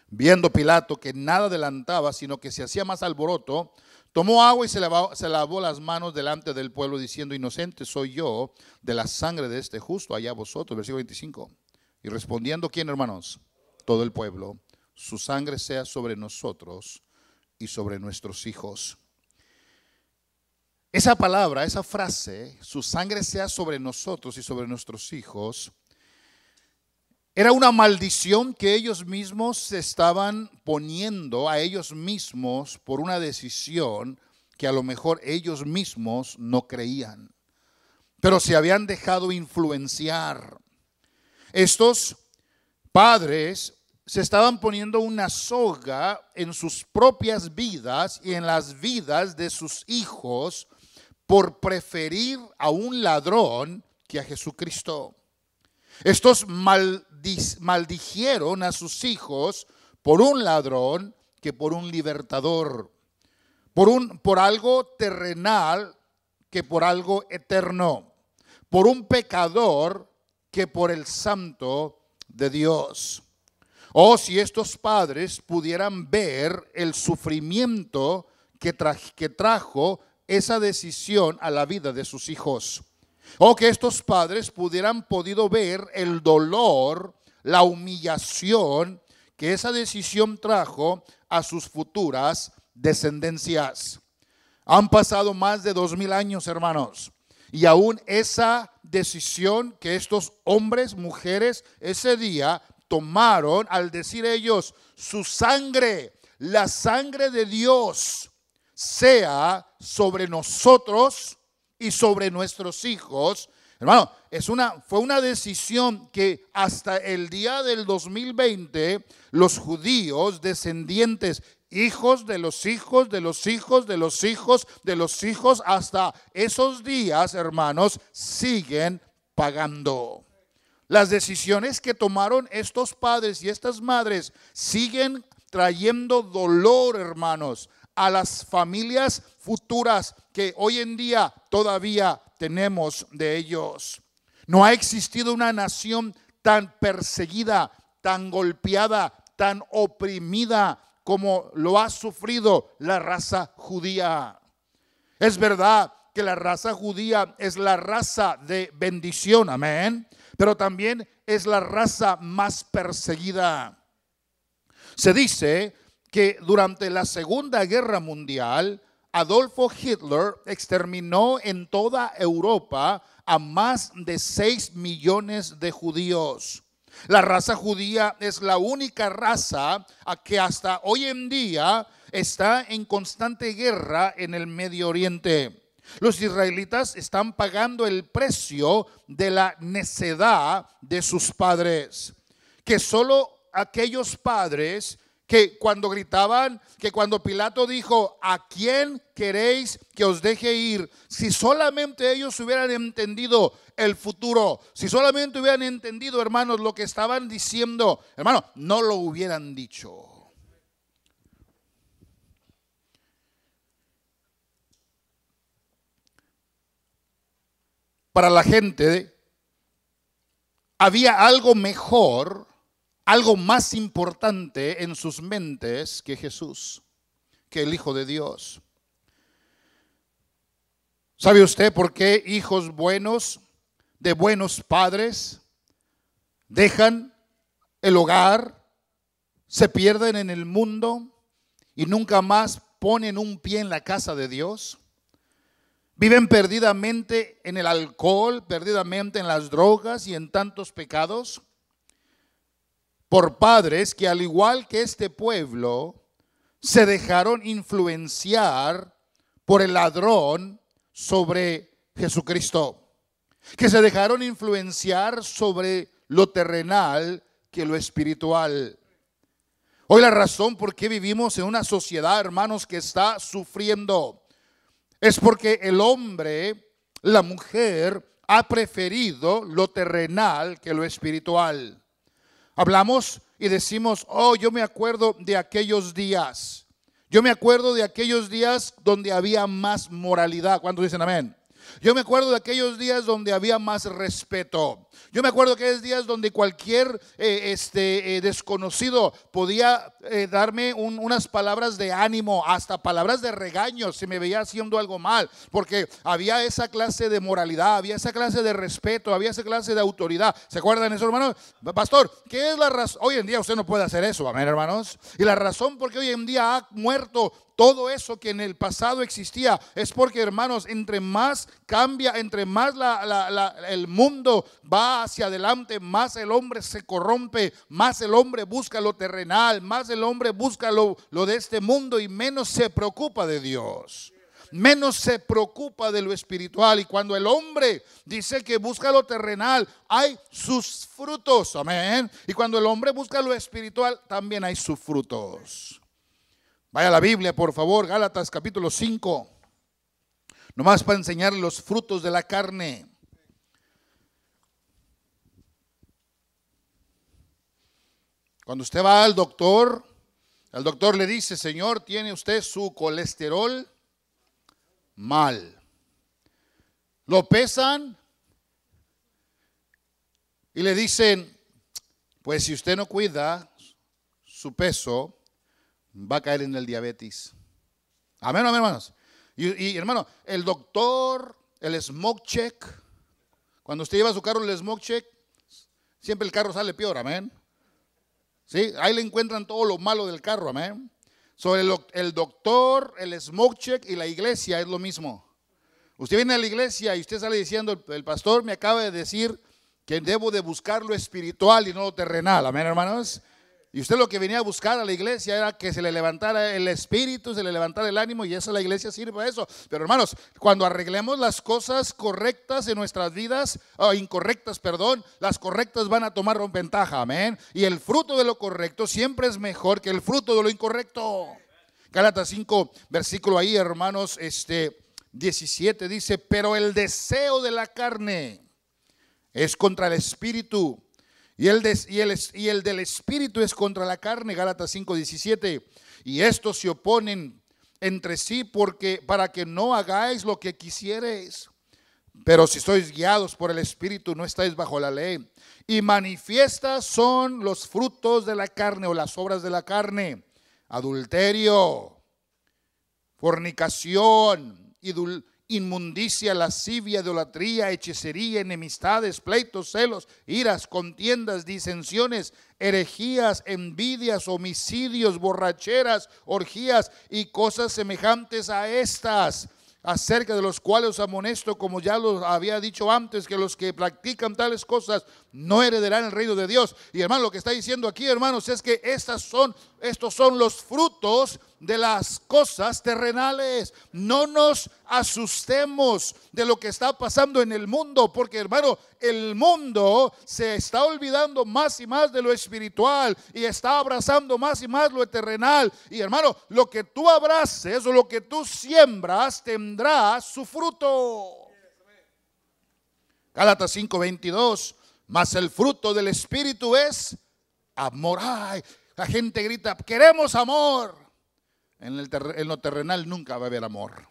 Viendo Pilato que nada adelantaba, sino que se hacía más alboroto, Tomó agua y se lavó, las manos delante del pueblo diciendo, inocente soy yo de la sangre de este justo, allá vosotros, versículo 25. Y respondiendo, ¿quién hermanos? Todo el pueblo, su sangre sea sobre nosotros y sobre nuestros hijos. Esa palabra, esa frase, su sangre sea sobre nosotros y sobre nuestros hijos, era una maldición que ellos mismos se estaban poniendo a ellos mismos por una decisión que a lo mejor ellos mismos no creían, pero se habían dejado influenciar. Estos padres se estaban poniendo una soga en sus propias vidas y en las vidas de sus hijos por preferir a un ladrón que a Jesucristo. Estos maldijeron a sus hijos por un ladrón que por un libertador, por, un, por algo terrenal que por algo eterno, por un pecador que por el santo de Dios. Oh, si estos padres pudieran ver el sufrimiento que trajo esa decisión a la vida de sus hijos. O que estos padres pudieran podido ver el dolor, la humillación que esa decisión trajo a sus futuras descendencias. Han pasado más de dos mil años, hermanos. Y aún esa decisión que estos hombres, mujeres, ese día tomaron al decir ellos, su sangre, la sangre de Dios, sea sobre nosotros y sobre nuestros hijos. Hermano, es una, fue una decisión que hasta el día del 2020 los judíos descendientes hijos de los hijos, de los hijos, de los hijos, de los hijos, hasta esos días, hermanos, siguen pagando. Las decisiones que tomaron estos padres y estas madres siguen trayendo dolor, hermanos, a las familias futuras que hoy en día todavía tenemos de ellos. No ha existido una nación tan perseguida, tan golpeada, tan oprimida como lo ha sufrido la raza judía. Es verdad que la raza judía es la raza de bendición, amén, pero también es la raza más perseguida. Se dice que durante la Segunda Guerra Mundial, Adolfo Hitler exterminó en toda Europa a más de 6 millones de judíos. La raza judía es la única raza a que hasta hoy en día está en constante guerra en el Medio Oriente. Los israelitas están pagando el precio de la necedad de sus padres, que solo aquellos padres que cuando gritaban, que cuando Pilato dijo, ¿a quién queréis que os deje ir? Si solamente ellos hubieran entendido el futuro, si solamente hubieran entendido, hermanos, lo que estaban diciendo, hermano, no lo hubieran dicho. Para la gente había algo mejor algo más importante en sus mentes que Jesús, que el Hijo de Dios. ¿Sabe usted por qué hijos buenos de buenos padres dejan el hogar, se pierden en el mundo y nunca más ponen un pie en la casa de Dios? Viven perdidamente en el alcohol, perdidamente en las drogas y en tantos pecados por padres que al igual que este pueblo, se dejaron influenciar por el ladrón sobre Jesucristo, que se dejaron influenciar sobre lo terrenal que lo espiritual. Hoy la razón por qué vivimos en una sociedad, hermanos, que está sufriendo es porque el hombre, la mujer, ha preferido lo terrenal que lo espiritual. Hablamos y decimos, oh, yo me acuerdo de aquellos días. Yo me acuerdo de aquellos días donde había más moralidad. ¿Cuántos dicen amén? Yo me acuerdo de aquellos días donde había más respeto. Yo me acuerdo de aquellos días donde cualquier eh, este, eh, desconocido podía eh, darme unas palabras de ánimo, hasta palabras de regaño si me veía haciendo algo mal, porque había esa clase de moralidad, había esa clase de respeto, había esa clase de autoridad. ¿Se acuerdan eso, hermanos? Pastor, ¿qué es la razón? Hoy en día usted no puede hacer eso, amén, hermanos. Y la razón porque hoy en día ha muerto todo eso que en el pasado existía es porque, hermanos, entre más cambia, entre más el mundo va hacia adelante, más el hombre se corrompe, más el hombre busca lo terrenal, más el hombre busca lo, lo de este mundo y menos se preocupa de Dios menos se preocupa de lo espiritual. Y cuando el hombre dice que busca lo terrenal, hay sus frutos. Amén. Y cuando el hombre busca lo espiritual, también hay sus frutos. Vaya a la Biblia, por favor, Gálatas capítulo 5. Nomás para enseñar los frutos de la carne. Cuando usted va al doctor, el doctor le dice, Señor, tiene usted su colesterol mal. Lo pesan y le dicen, pues si usted no cuida su peso, va a caer en el diabetes. Amén, amén, hermanos. Y, hermano, el doctor, el smoke check, cuando usted lleva su carro el smoke check, siempre el carro sale peor, amén. ¿Sí? Ahí le encuentran todo lo malo del carro, amén. Sobre el, el, doctor, el smoke check y la iglesia es lo mismo. Usted viene a la iglesia y usted sale diciendo, el, el pastor me acaba de decir que debo de buscar lo espiritual y no lo terrenal, amén, hermanos. Y usted lo que venía a buscar a la iglesia era que se le levantara el espíritu, se le levantara el ánimo y eso la iglesia sirve para eso. Pero hermanos, cuando arreglemos las cosas correctas en nuestras vidas, ah, incorrectas, perdón, las correctas van a tomar ventaja, amén. Y el fruto de lo correcto siempre es mejor que el fruto de lo incorrecto. Gálatas 5, versículo ahí, hermanos, este 17 dice, "Pero el deseo de la carne es contra el espíritu y el, del espíritu es contra la carne, Gálatas 5:17. Y estos se oponen entre sí porque para que no hagáis lo que quisiereis. Pero si sois guiados por el espíritu, no estáis bajo la ley. Y manifiestas son los frutos de la carne o las obras de la carne: adulterio, fornicación, idul inmundicia, lascivia, idolatría, hechicería, enemistades, pleitos, celos, iras, contiendas, disensiones, herejías, envidias, homicidios, borracheras, orgías y cosas semejantes a estas acerca de los cuales os amonesto, como ya lo había dicho antes, que los que practican tales cosas no heredarán el reino de Dios. Y hermano, lo que está diciendo aquí, hermanos, es que estas son, estos son los frutos de las cosas terrenales. No nos asustemos de lo que está pasando en el mundo, porque hermano, el mundo se está olvidando más y más de lo espiritual y está abrazando más y más lo terrenal. Y hermano, lo que tú abraces o lo que tú siembras tendrá su fruto. Gálatas 5:22, Más el fruto del Espíritu es amor. Ay, la gente grita, queremos amor. En, lo terrenal nunca va a haber amor.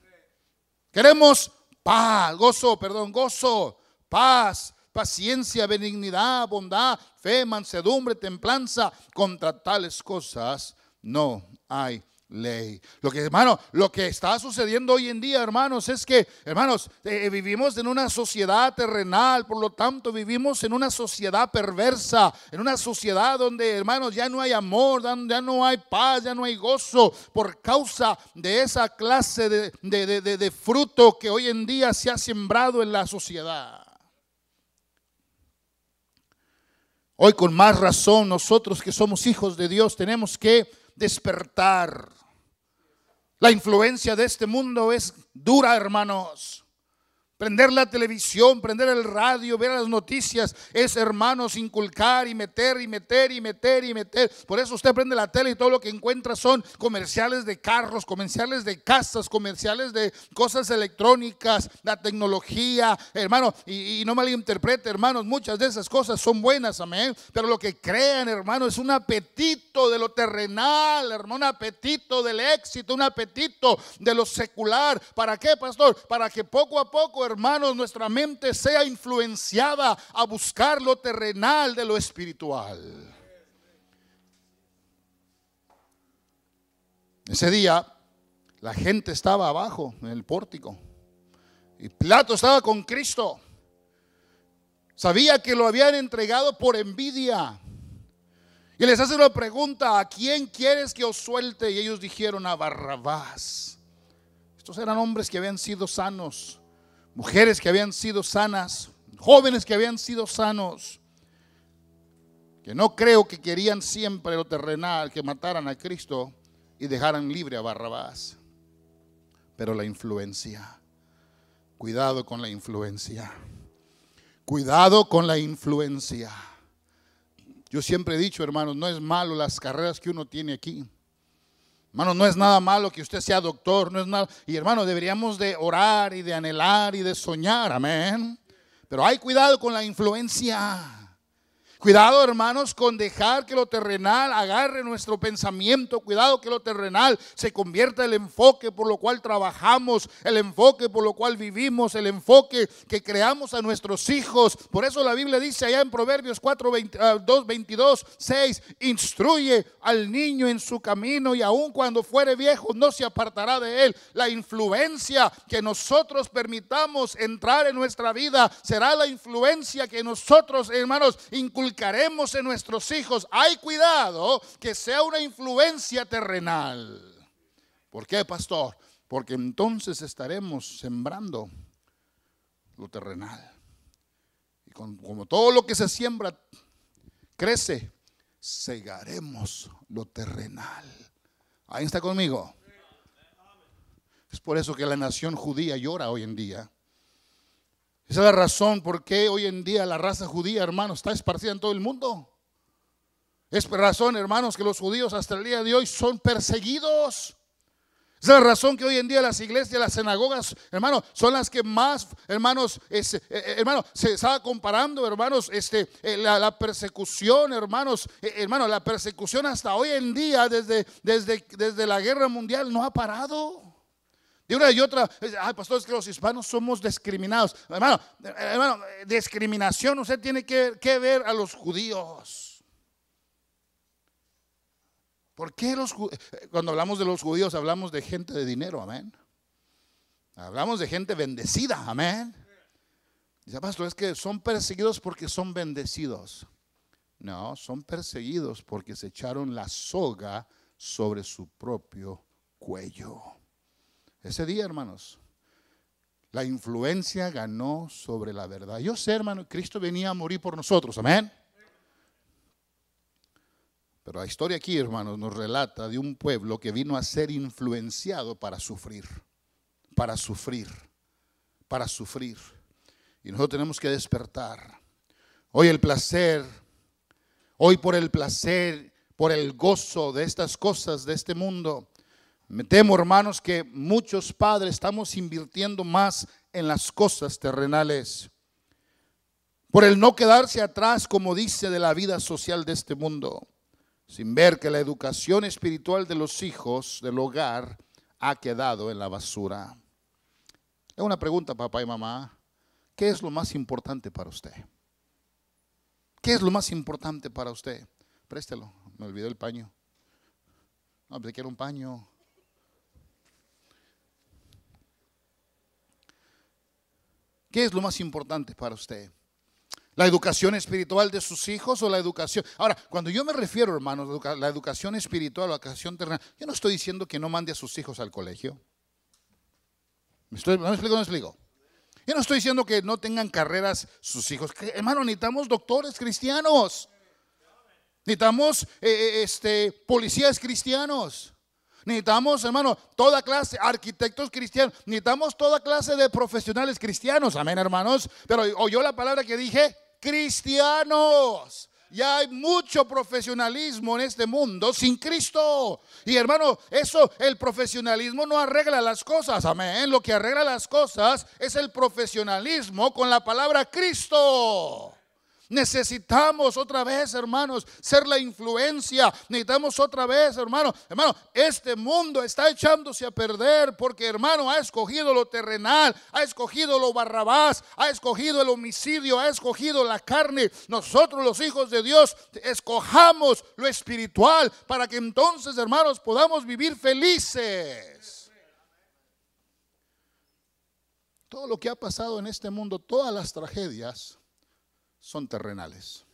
Queremos paz, gozo, perdón, gozo, paz, paciencia, benignidad, bondad, fe, mansedumbre, templanza. Contra tales cosas no hay ley. Lo que, hermano, lo que está sucediendo hoy en día, hermanos, es que, hermanos, eh, eh, vivimos en una sociedad terrenal, por lo tanto, vivimos en una sociedad perversa, en una sociedad donde, hermanos, ya no hay amor, ya no hay paz, ya no hay gozo, por causa de esa clase de, de fruto que hoy en día se ha sembrado en la sociedad. Hoy con más razón nosotros que somos hijos de Dios tenemos que despertar la influencia de este mundo es dura, hermanos prender la televisión, prender el radio, ver las noticias, es hermanos inculcar y meter y meter y meter y meter. Por eso usted prende la tele y todo lo que encuentra son comerciales de carros, comerciales de casas, comerciales de cosas electrónicas, la tecnología, hermano, y, no malinterprete, hermanos, muchas de esas cosas son buenas, amén, pero lo que crean, hermano, es un apetito de lo terrenal, hermano, un apetito del éxito, un apetito de lo secular. ¿Para qué, pastor? Para que poco a poco, hermanos, nuestra mente sea influenciada a buscar lo terrenal de lo espiritual. Ese día la gente estaba abajo en el pórtico y Plato estaba con Cristo. Sabía que lo habían entregado por envidia. Y les hace la pregunta, ¿a quién quieres que os suelte? Y ellos dijeron, a Barrabás. Estos eran hombres que habían sido sanos, mujeres que habían sido sanas, jóvenes que habían sido sanos, que no creo que querían siempre lo terrenal, que mataran a Cristo y dejaran libre a Barrabás. Pero la influencia, cuidado con la influencia, cuidado con la influencia. Yo siempre he dicho, hermanos, no es malo las carreras que uno tiene aquí. Hermano, no es nada malo que usted sea doctor, no es nada. Y hermano, deberíamos de orar y de anhelar y de soñar, amén. Pero hay cuidado con la influencia. Cuidado, hermanos, con dejar que lo terrenal agarre nuestro pensamiento. Cuidado que lo terrenal se convierta en el enfoque por lo cual trabajamos, el enfoque por lo cual vivimos, el enfoque que creamos a nuestros hijos. Por eso la Biblia dice allá en Proverbios 4, 22, 6, instruye al niño en su camino y aun cuando fuere viejo no se apartará de él. La influencia que nosotros permitamos entrar en nuestra vida será la influencia que nosotros, hermanos, inculcamos en nuestros hijos, hay cuidado que sea una influencia terrenal. ¿Por qué, pastor? Porque entonces estaremos sembrando lo terrenal. Y como todo lo que se siembra crece, segaremos lo terrenal. Ahí está conmigo. Es por eso que la nación judía llora hoy en día esa es la razón por qué hoy en día la raza judía, hermano, está esparcida en todo el mundo. Es razón, hermanos, que los judíos hasta el día de hoy son perseguidos. Es la razón que hoy en día las iglesias, las sinagogas, hermano, son las que más, hermanos, es, eh, eh, hermano, se estaba comparando, hermanos, este, eh, la, persecución, hermanos, hermano, la persecución hasta hoy en día, desde, desde, desde la guerra mundial, no ha parado. Y una y otra, ay, pastor, es que los hispanos somos discriminados. Hermano, hermano, discriminación usted tiene que, ver a los judíos. ¿Por qué los cuando hablamos de los judíos hablamos de gente de dinero, amén? Hablamos de gente bendecida, amén. Dice, pastor, es que son perseguidos porque son bendecidos. No, son perseguidos porque se echaron la soga sobre su propio cuello. Ese día, hermanos, la influencia ganó sobre la verdad. Yo sé, hermano, Cristo venía a morir por nosotros, amén. Pero la historia aquí, hermanos, nos relata de un pueblo que vino a ser influenciado para sufrir, para sufrir, para sufrir. Y nosotros tenemos que despertar. Hoy el placer, hoy por el placer, por el gozo de estas cosas, de este mundo, me temo, hermanos, que muchos padres estamos invirtiendo más en las cosas terrenales. Por el no quedarse atrás, como dice, de la vida social de este mundo, sin ver que la educación espiritual de los hijos del hogar ha quedado en la basura. Es una pregunta, papá y mamá. ¿Qué es lo más importante para usted? ¿Qué es lo más importante para usted? Préstelo, me olvidé el paño. No, pensé quiero un paño. ¿Qué es lo más importante para usted? ¿La educación espiritual de sus hijos o la educación? Ahora, cuando yo me refiero, hermanos, a la educación espiritual o la educación terrenal, yo no estoy diciendo que no mande a sus hijos al colegio. ¿Me, explico? ¿Me explico? Yo no estoy diciendo que no tengan carreras sus hijos. Hermano, necesitamos doctores cristianos. Necesitamos eh, eh, este, policías cristianos. Necesitamos, hermano, toda clase, arquitectos cristianos. Necesitamos toda clase de profesionales cristianos. Amén, hermanos. Pero oyó la palabra que dije, cristianos. Ya hay mucho profesionalismo en este mundo sin Cristo. Y hermano, eso, el profesionalismo no arregla las cosas. Amén. Lo que arregla las cosas es el profesionalismo con la palabra Cristo. Necesitamos otra vez, hermanos, ser la influencia. Necesitamos otra vez, hermano. Hermano, este mundo está echándose a perder porque, hermano, ha escogido lo terrenal, ha escogido lo barrabás, ha escogido el homicidio, ha escogido la carne. Nosotros, los hijos de Dios, escojamos lo espiritual para que entonces, hermanos, podamos vivir felices. todo lo que ha pasado en este mundo, todas las tragedias, son terrenales.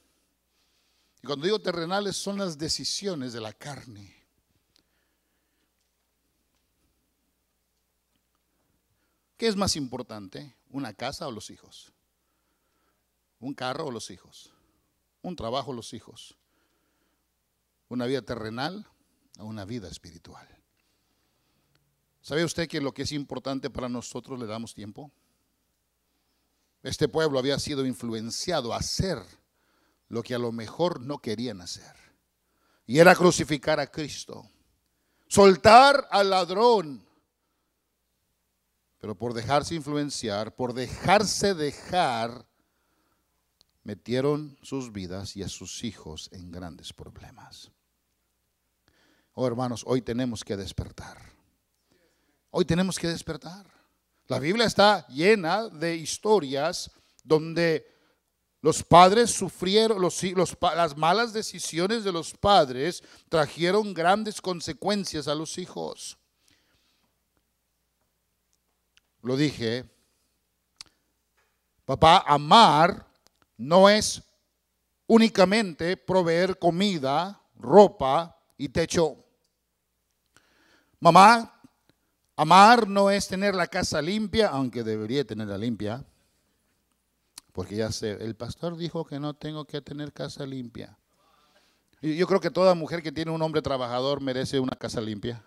Y cuando digo terrenales son las decisiones de la carne. ¿Qué es más importante? ¿Una casa o los hijos? ¿Un carro o los hijos? ¿Un trabajo o los hijos? ¿Una vida terrenal o una vida espiritual? ¿Sabe usted que lo que es importante para nosotros le damos tiempo? Este pueblo había sido influenciado a hacer lo que a lo mejor no querían hacer. Y era crucificar a Cristo, soltar al ladrón. Pero por dejarse influenciar, por dejarse dejar, metieron sus vidas y a sus hijos en grandes problemas. Oh hermanos, hoy tenemos que despertar. Hoy tenemos que despertar. La Biblia está llena de historias donde los padres sufrieron, las malas decisiones de los padres trajeron grandes consecuencias a los hijos. Lo dije, papá, amar no es únicamente proveer comida, ropa y techo. Mamá, Amar no es tener la casa limpia, aunque debería tenerla limpia. Porque ya sé, el pastor dijo que no tengo que tener casa limpia. Yo creo que toda mujer que tiene un hombre trabajador merece una casa limpia.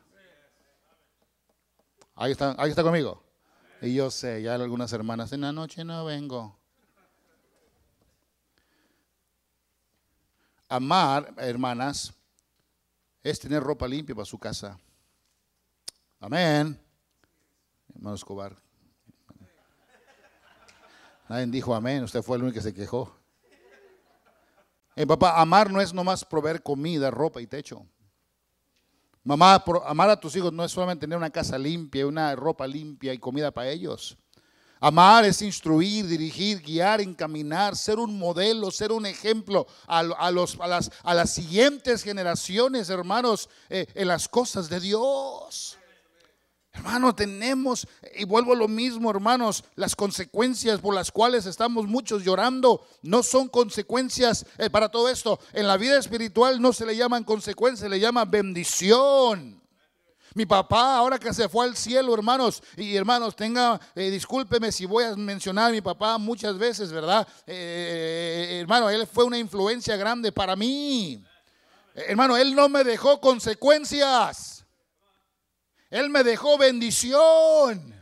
Ahí está, ahí está conmigo. Y yo sé, ya algunas hermanas, en la noche no vengo. Amar, hermanas, es tener ropa limpia para su casa. Amén. Hermano Escobar. Nadie dijo amén, usted fue el único que se quejó. Eh, papá, amar no es nomás proveer comida, ropa y techo. Mamá, amar a tus hijos no es solamente tener una casa limpia, una ropa limpia y comida para ellos. Amar es instruir, dirigir, guiar, encaminar, ser un modelo, ser un ejemplo a, los, las, a las, siguientes generaciones, hermanos, eh, en las cosas de Dios. Hermano, tenemos, y vuelvo a lo mismo, hermanos, las consecuencias por las cuales estamos muchos llorando no son consecuencias eh, para todo esto. En la vida espiritual no se le llaman consecuencias, le llama bendición. Mi papá, ahora que se fue al cielo, hermanos, y hermanos, tenga, eh, discúlpeme si voy a mencionar a mi papá muchas veces, ¿verdad? Eh, hermano, él fue una influencia grande para mí. Hermano, él no me dejó consecuencias. Él me dejó bendición.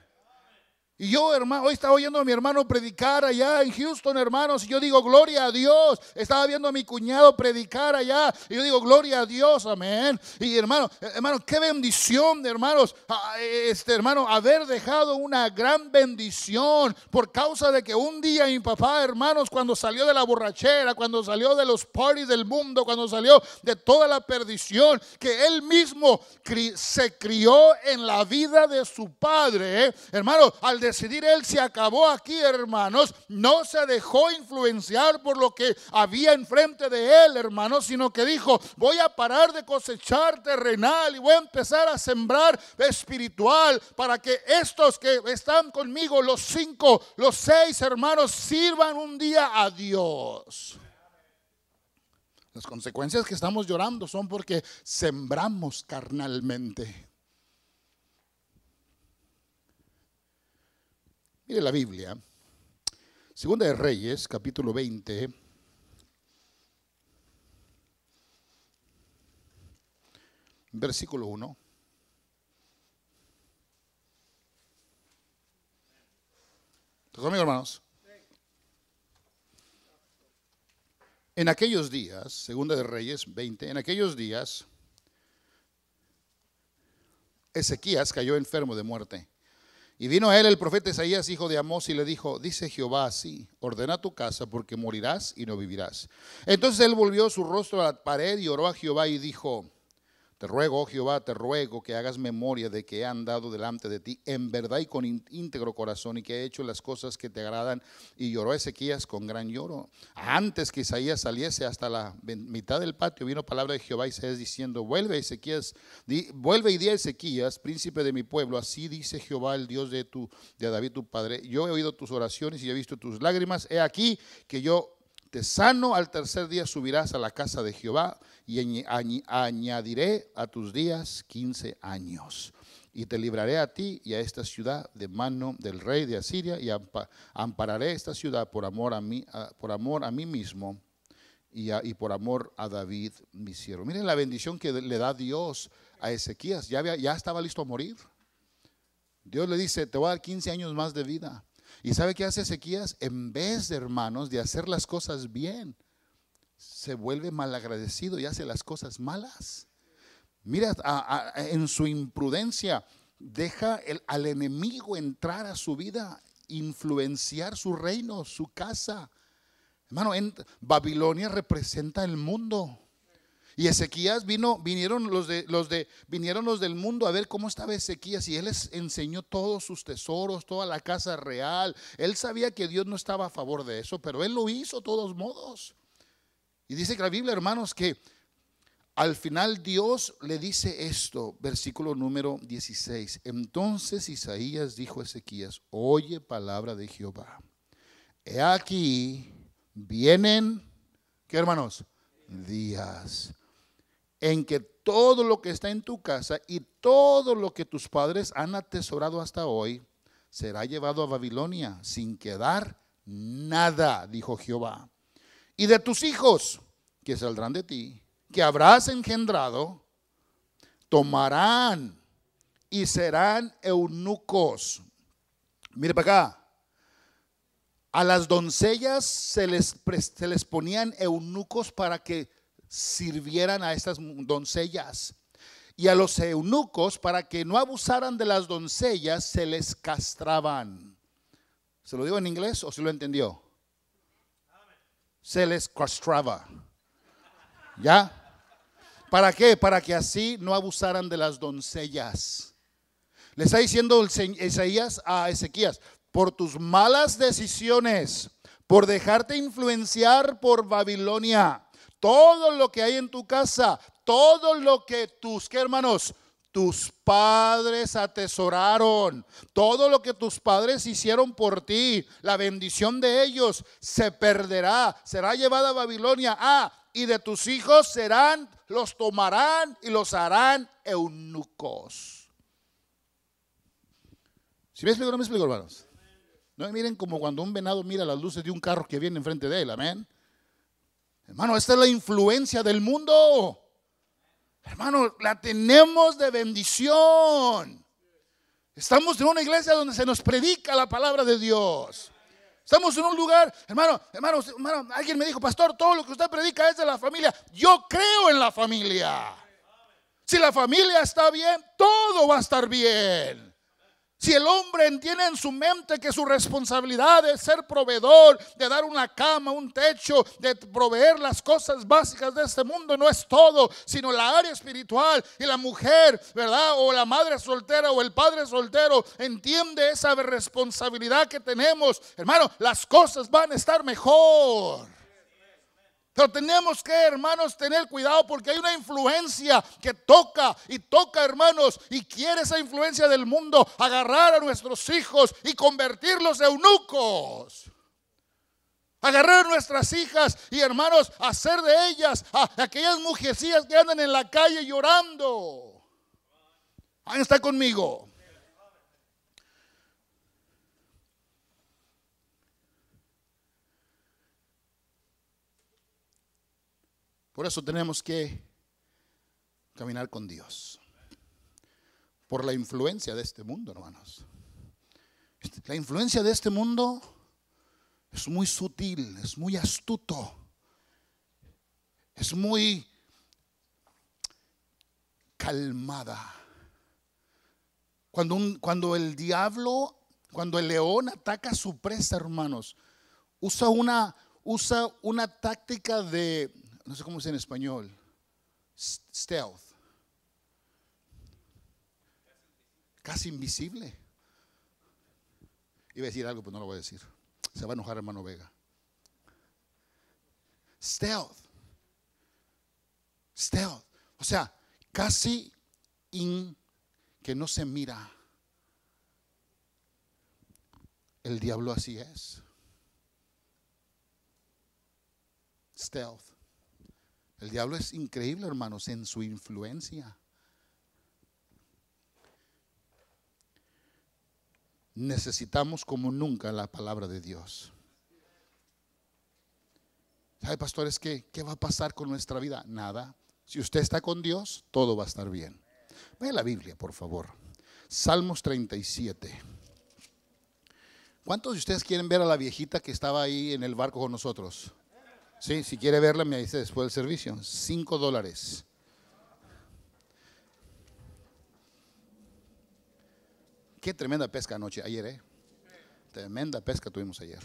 Y yo, hermano, hoy estaba oyendo a mi hermano predicar allá en Houston, hermanos, y yo digo, gloria a Dios. Estaba viendo a mi cuñado predicar allá, y yo digo, gloria a Dios, amén. Y hermano, hermano, qué bendición, hermanos, ah, este hermano, haber dejado una gran bendición por causa de que un día mi papá, hermanos, cuando salió de la borrachera, cuando salió de los parties del mundo, cuando salió de toda la perdición, que él mismo se crió en la vida de su padre, hermano, al decidir él se acabó aquí, hermanos. No se dejó influenciar por lo que había enfrente de él, hermanos, sino que dijo, voy a parar de cosechar terrenal y voy a empezar a sembrar espiritual para que estos que están conmigo, los cinco, los seis hermanos, sirvan un día a Dios. Las consecuencias que estamos llorando son porque sembramos carnalmente. Mire la Biblia. Segunda de Reyes, capítulo 20. Versículo 1. ¿Están conmigo, hermanos? En aquellos días, segunda de Reyes 20, en aquellos días, Ezequías cayó enfermo de muerte y vino a él el profeta Isaías, hijo de Amós, y le dijo, dice Jehová así, ordena tu casa porque morirás y no vivirás. Entonces él volvió su rostro a la pared y oró a Jehová y dijo, te ruego, oh Jehová, te ruego que hagas memoria de que he andado delante de ti en verdad y con íntegro corazón y que he hecho las cosas que te agradan. Y lloró Ezequías con gran lloro. Antes que Isaías saliese hasta la mitad del patio, vino palabra de Jehová se Isaías diciendo, vuelve Ezequías, vuelve y di a Ezequías, príncipe de mi pueblo, así dice Jehová, el Dios de, tu, de David tu padre. Yo he oído tus oraciones y he visto tus lágrimas. He aquí que yo te sano, al tercer día subirás a la casa de Jehová y añadiré a tus días 15 años. Y te libraré a ti y a esta ciudad de mano del rey de Asiria y ampararé esta ciudad por amor a mí, por amor a mí mismo y, por amor a David, mi siervo. Miren la bendición que le da Dios a Ezequías. Ya, ya estaba listo a morir. Dios le dice, te voy a dar 15 años más de vida. ¿Y sabe qué hace Ezequías? En vez, de, hermanos, de hacer las cosas bien, se vuelve malagradecido y hace las cosas malas. Mira, en su imprudencia deja al enemigo entrar a su vida, influenciar su reino, su casa. Hermano, Babilonia representa el mundo. Y Ezequías vino, vinieron los de, los de, vinieron los del mundo a ver cómo estaba Ezequías y él les enseñó todos sus tesoros, toda la casa real. Él sabía que Dios no estaba a favor de eso, pero él lo hizo de todos modos. Y dice que la Biblia, hermanos, que al final Dios le dice esto, versículo número 16. Entonces Isaías dijo a Ezequías, oye palabra de Jehová. He aquí, vienen, ¿qué hermanos? Días en que todo lo que está en tu casa y todo lo que tus padres han atesorado hasta hoy será llevado a Babilonia sin quedar nada, dijo Jehová. Y de tus hijos que saldrán de ti, que habrás engendrado, tomarán y serán eunucos. Mire para acá. A las doncellas se les, se les ponían eunucos para que sirvieran a estas doncellas. Y a los eunucos, para que no abusaran de las doncellas, se les castraban. ¿Se lo digo en inglés o si lo entendió? Se les castraba. ¿Ya? ¿Para qué? Para que así no abusaran de las doncellas. Le está diciendo Isaías a Ezequías, por tus malas decisiones, por dejarte influenciar por Babilonia, todo lo que hay en tu casa, todo lo que tus, hermanos? Tus padres atesoraron, todo lo que tus padres hicieron por ti, la bendición de ellos se perderá, será llevada a Babilonia. Ah, y de tus hijos serán, los tomarán y los harán eunucos. ¿Si me explico no me explico, hermanos? No miren como cuando un venado mira las luces de un carro que viene enfrente de él, amén. Hermano, esta es la influencia del mundo. Hermano, la tenemos de bendición. Estamos en una iglesia donde se nos predica la palabra de Dios. Estamos en un lugar, hermano, hermano, hermano, alguien me dijo, pastor, todo lo que usted predica es de la familia. Yo creo en la familia. Si la familia está bien, todo va a estar bien. Si el hombre entiende en su mente que su responsabilidad de ser proveedor, de dar una cama, un techo, de proveer las cosas básicas de este mundo, no es todo, sino la área espiritual. Y la mujer, ¿verdad? O la madre soltera o el padre soltero entiende esa responsabilidad que tenemos. Hermano, las cosas van a estar mejor. Pero tenemos que, hermanos, tener cuidado porque hay una influencia que toca y toca, hermanos, y quiere esa influencia del mundo agarrar a nuestros hijos y convertirlos en eunucos. Agarrar a nuestras hijas y hermanos, hacer de ellas a aquellas mujercillas que andan en la calle llorando. Ahí está conmigo. Por eso tenemos que caminar con Dios. Por la influencia de este mundo, hermanos. La influencia de este mundo es muy sutil, es muy astuto, es muy calmada. Cuando, un, cuando el diablo, cuando el león ataca a su presa, hermanos, usa una, usa una táctica de, no sé cómo es en español, stealth. Casi invisible. Iba a decir algo, pero no lo voy a decir. Se va a enojar hermano Vega. Stealth. Stealth. O sea, casi in, que no se mira. El diablo así es. Stealth. El diablo es increíble, hermanos, en su influencia. Necesitamos como nunca la palabra de Dios. ¿Sabe, pastores, qué, qué va a pasar con nuestra vida? Nada. Si usted está con Dios, todo va a estar bien. Vea la Biblia, por favor. Salmos 37. ¿Cuántos de ustedes quieren ver a la viejita que estaba ahí en el barco con nosotros? Sí, si quiere verla, me dice después del servicio. Cinco dólares. Qué tremenda pesca anoche, ayer, ¿eh? Tremenda pesca tuvimos ayer.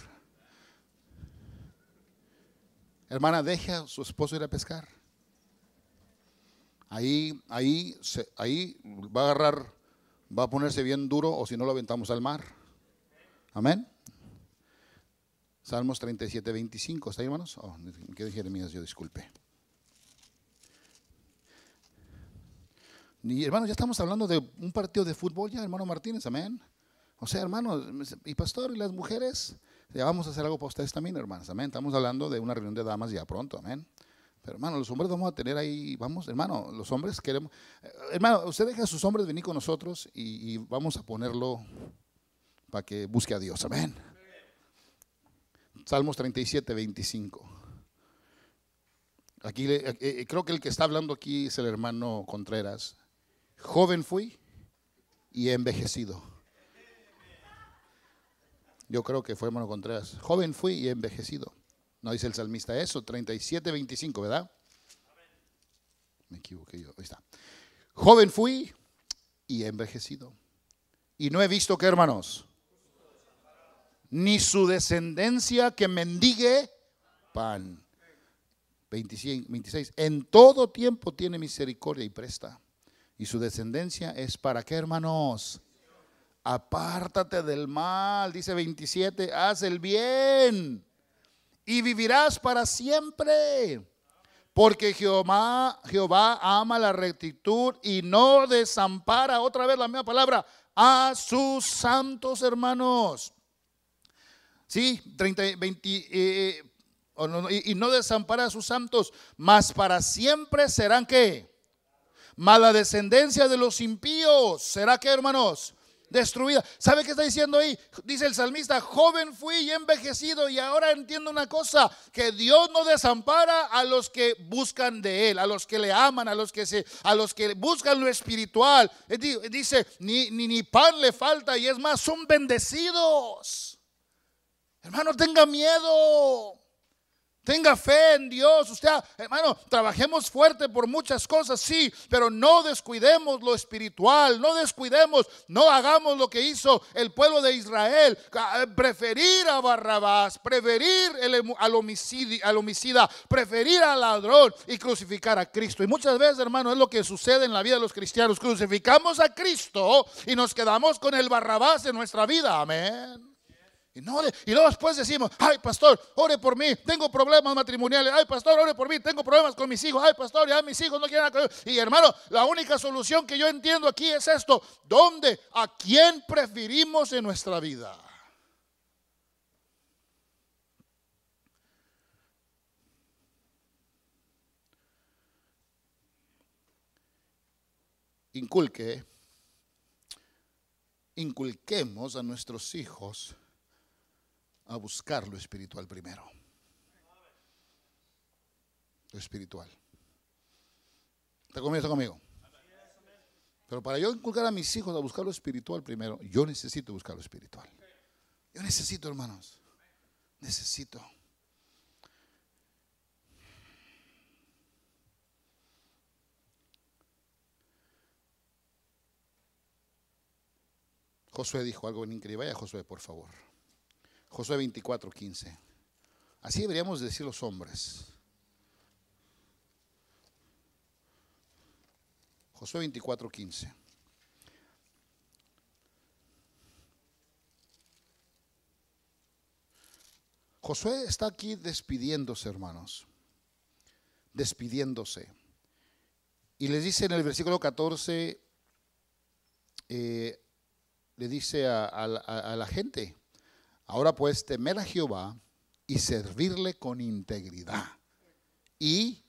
Hermana, deja a su esposo ir a pescar. Ahí, ahí, ahí va a agarrar, va a ponerse bien duro o si no lo aventamos al mar. Amén. Salmos 37, 25. ¿Está ahí, hermanos? Oh, ¿Qué dije Jeremías? Yo disculpe. Y hermano, ya estamos hablando de un partido de fútbol ya, hermano Martínez, amén. O sea, hermano, y pastor, y las mujeres, ya vamos a hacer algo para ustedes también, hermanas, amén. Estamos hablando de una reunión de damas ya pronto, amén. Pero hermano, los hombres vamos a tener ahí, vamos, hermano, los hombres queremos, eh, hermano, usted deja a sus hombres venir con nosotros y vamos a ponerlo para que busque a Dios, amén. Salmos 37, 25. Aquí eh, eh, creo que el que está hablando aquí es el hermano Contreras. Joven fui y he envejecido. Yo creo que fue hermano Contreras. Joven fui y he envejecido. No dice el salmista eso, 37, 25, ¿verdad? Me equivoqué yo, ahí está. Joven fui y he envejecido. Y no he visto que, hermanos, ni su descendencia que mendigue pan. 26. En todo tiempo tiene misericordia y presta. Y su descendencia es para qué, hermanos? Apártate del mal, dice 27, haz el bien y vivirás para siempre. Porque Jehová, Jehová ama la rectitud y no desampara, otra vez la misma palabra, a sus santos hermanos. Sí, 30, 20, eh, eh, y, no desampara a sus santos, mas para siempre serán que mala descendencia de los impíos. ¿Será que, hermanos? Destruida. ¿Sabe qué está diciendo ahí? Dice el salmista, joven fui y envejecido y ahora entiendo una cosa, que Dios no desampara a los que buscan de Él, a los que le aman, a los que, se, a los que buscan lo espiritual. Eh, dice, ni, ni, ni pan le falta y es más, son bendecidos. Hermano, tenga miedo. Tenga fe en Dios. Usted, hermano, trabajemos fuerte por muchas cosas, sí, pero no descuidemos lo espiritual, no descuidemos, no hagamos lo que hizo el pueblo de Israel, ah, eh, preferir a Barrabás, preferir el, homicidio, al homicida, preferir al ladrón y crucificar a Cristo. Y muchas veces, hermano, es lo que sucede en la vida de los cristianos. Crucificamos a Cristo y nos quedamos con el Barrabás en nuestra vida. Amén. Y, luego después decimos, ay pastor, ore por mí, tengo problemas matrimoniales, ay pastor, ore por mí, tengo problemas con mis hijos, ay pastor, ya mis hijos no quieren... Y hermano, la única solución que yo entiendo aquí es esto, ¿dónde? ¿A quién preferimos en nuestra vida? Inculque, inculquemos a nuestros hijos a buscar lo espiritual primero. Lo espiritual. ¿Está conmigo? conmigo? Pero para yo inculcar a mis hijos a buscar lo espiritual primero, yo necesito buscar lo espiritual. Yo necesito, hermanos. Necesito. Josué dijo algo increíble. Vaya, Josué, por favor. Josué 24, 15. Así deberíamos decir los hombres. Josué 24, 15. Josué está aquí despidiéndose, hermanos. Despidiéndose. Y les dice en el versículo 14, eh, le dice a, a la gente, Ahora pues temer a Jehová y servirle con integridad y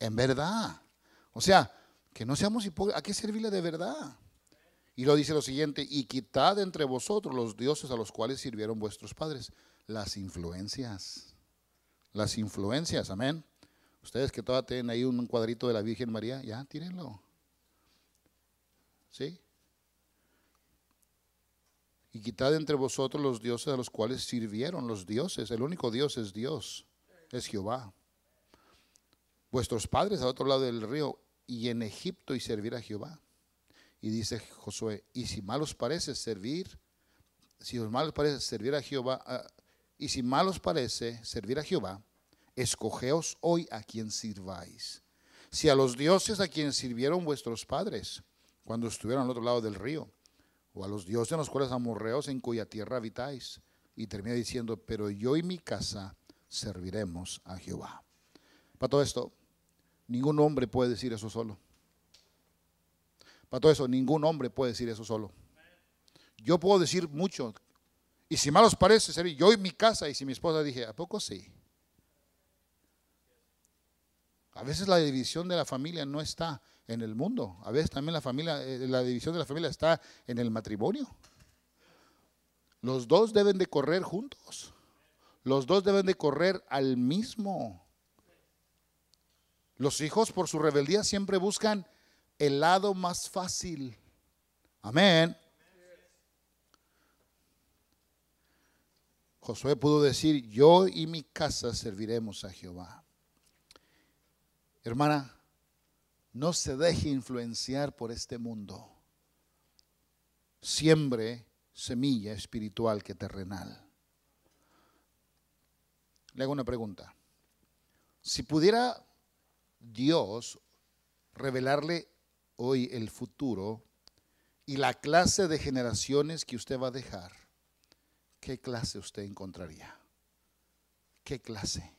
en verdad. O sea, que no seamos hipócritas, ¿a qué servirle de verdad. Y lo dice lo siguiente, y quitad entre vosotros los dioses a los cuales sirvieron vuestros padres, las influencias, las influencias, amén. Ustedes que todavía tienen ahí un cuadrito de la Virgen María, ya, tírenlo. ¿Sí? y quitad entre vosotros los dioses a los cuales sirvieron los dioses. El único Dios es Dios, es Jehová. Vuestros padres al otro lado del río y en Egipto y servir a Jehová. Y dice Josué, y si mal os parece servir, si os mal parece servir a Jehová, ah, y si malos parece servir a Jehová, escogeos hoy a quien sirváis. Si a los dioses a quienes sirvieron vuestros padres cuando estuvieron al otro lado del río, o a los dioses en los cuales amorreos en cuya tierra habitáis. Y termina diciendo, pero yo y mi casa serviremos a Jehová. Para todo esto, ningún hombre puede decir eso solo. Para todo eso, ningún hombre puede decir eso solo. Yo puedo decir mucho. Y si mal os parece, yo y mi casa. Y si mi esposa dije, ¿a poco sí? A veces la división de la familia no está en el mundo. A veces también la familia, eh, la división de la familia está en el matrimonio. Los dos deben de correr juntos. Los dos deben de correr al mismo. Los hijos por su rebeldía siempre buscan el lado más fácil. Amén. Josué pudo decir, yo y mi casa serviremos a Jehová. Hermana, no se deje influenciar por este mundo. Siembre semilla espiritual que terrenal. Le hago una pregunta. Si pudiera Dios revelarle hoy el futuro y la clase de generaciones que usted va a dejar, ¿qué clase usted encontraría? ¿Qué clase?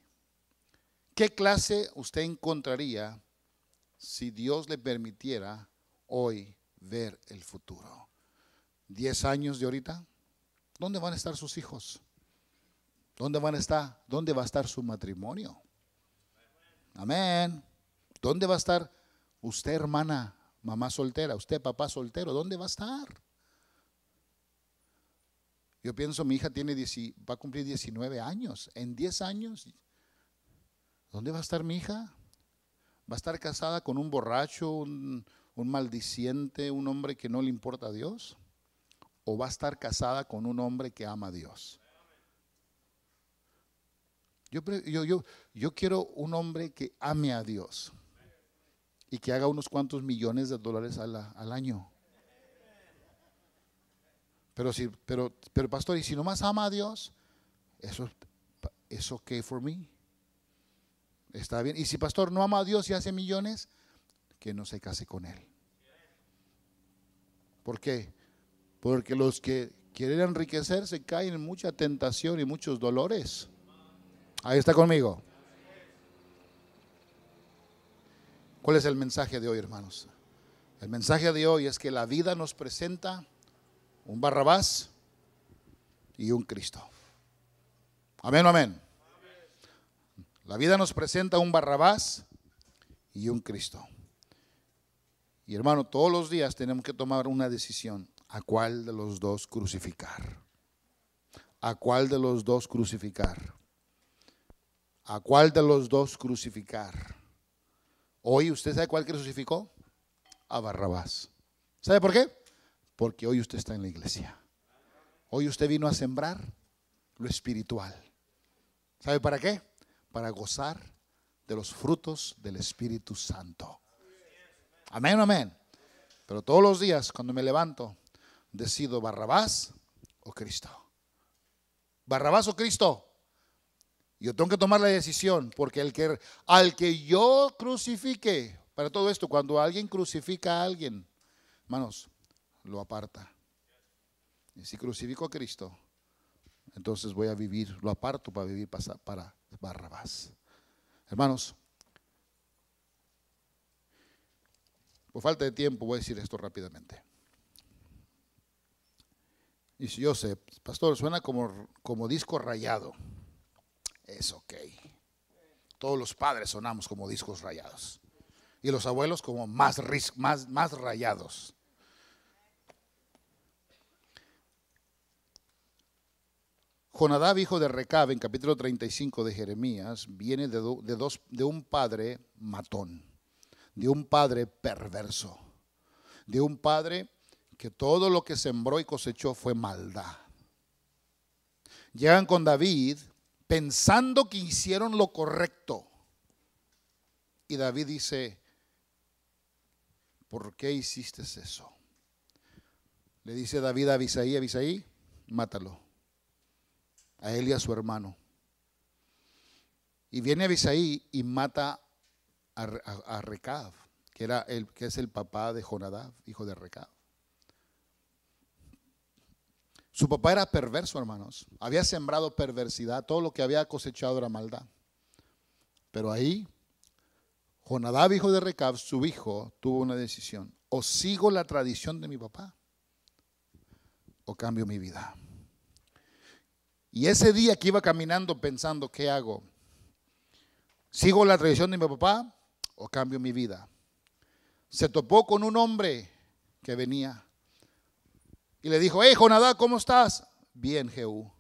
¿Qué clase usted encontraría si Dios le permitiera hoy ver el futuro. Diez años de ahorita, ¿dónde van a estar sus hijos? ¿Dónde van a estar? ¿Dónde va a estar su matrimonio? Amén. ¿Dónde va a estar usted, hermana, mamá soltera, usted, papá soltero? ¿Dónde va a estar? Yo pienso, mi hija tiene va a cumplir 19 años. En 10 años, ¿dónde va a estar mi hija? va a estar casada con un borracho, un, maldiciente, un hombre que no le importa a Dios? ¿O va a estar casada con un hombre que ama a Dios? Yo, yo, yo, yo, quiero un hombre que ame a Dios y que haga unos cuantos millones de dólares al, año. Pero, si, pero, pero pastor, y si nomás ama a Dios, eso es okay for me. Está bien. Y si pastor no ama a Dios y hace millones, que no se case con él. ¿Por qué? Porque los que quieren enriquecerse caen en mucha tentación y muchos dolores. Ahí está conmigo. ¿Cuál es el mensaje de hoy, hermanos? El mensaje de hoy es que la vida nos presenta un Barrabás y un Cristo. Amén, amén. La vida nos presenta un Barrabás y un Cristo. Y hermano, todos los días tenemos que tomar una decisión. ¿A cuál de los dos crucificar? ¿A cuál de los dos crucificar? ¿A cuál de los dos crucificar? Hoy usted sabe cuál crucificó? A Barrabás. ¿Sabe por qué? Porque hoy usted está en la iglesia. Hoy usted vino a sembrar lo espiritual. ¿Sabe para qué? para gozar de los frutos del Espíritu Santo. Amén, amén. Pero todos los días cuando me levanto, decido Barrabás o Cristo. Barrabás o Cristo. Yo tengo que tomar la decisión porque el que, al que yo crucifique, para todo esto, cuando alguien crucifica a alguien, hermanos, lo aparta. Y si crucifico a Cristo, entonces voy a vivir, lo aparto para vivir para Barrabás. Hermanos, por falta de tiempo voy a decir esto rápidamente. Y si yo sé, pastor, suena como, como disco rayado. Es ok. Todos los padres sonamos como discos rayados. Y los abuelos como más, más, más rayados. Jonadab, hijo de Recabe, en capítulo 35 de Jeremías, viene de, de un padre matón, de un padre perverso, de un padre que todo lo que sembró y cosechó fue maldad. Llegan con David pensando que hicieron lo correcto. Y David dice, ¿por qué hiciste eso? Le dice David a Abisaí, Abisaí, mátalo a él y a su hermano. Y viene Abisaí y mata a, a, que, era el, que es el papá de Jonadab, hijo de Recab. Su papá era perverso, hermanos. Había sembrado perversidad, todo lo que había cosechado era maldad. Pero ahí, Jonadab, hijo de Recab, su hijo, tuvo una decisión. O sigo la tradición de mi papá, o cambio mi vida. Y ese día que iba caminando pensando, ¿qué hago? ¿Sigo la tradición de mi papá o cambio mi vida? Se topó con un hombre que venía y le dijo, hey Jonadá, ¿cómo estás? Bien, Jehú.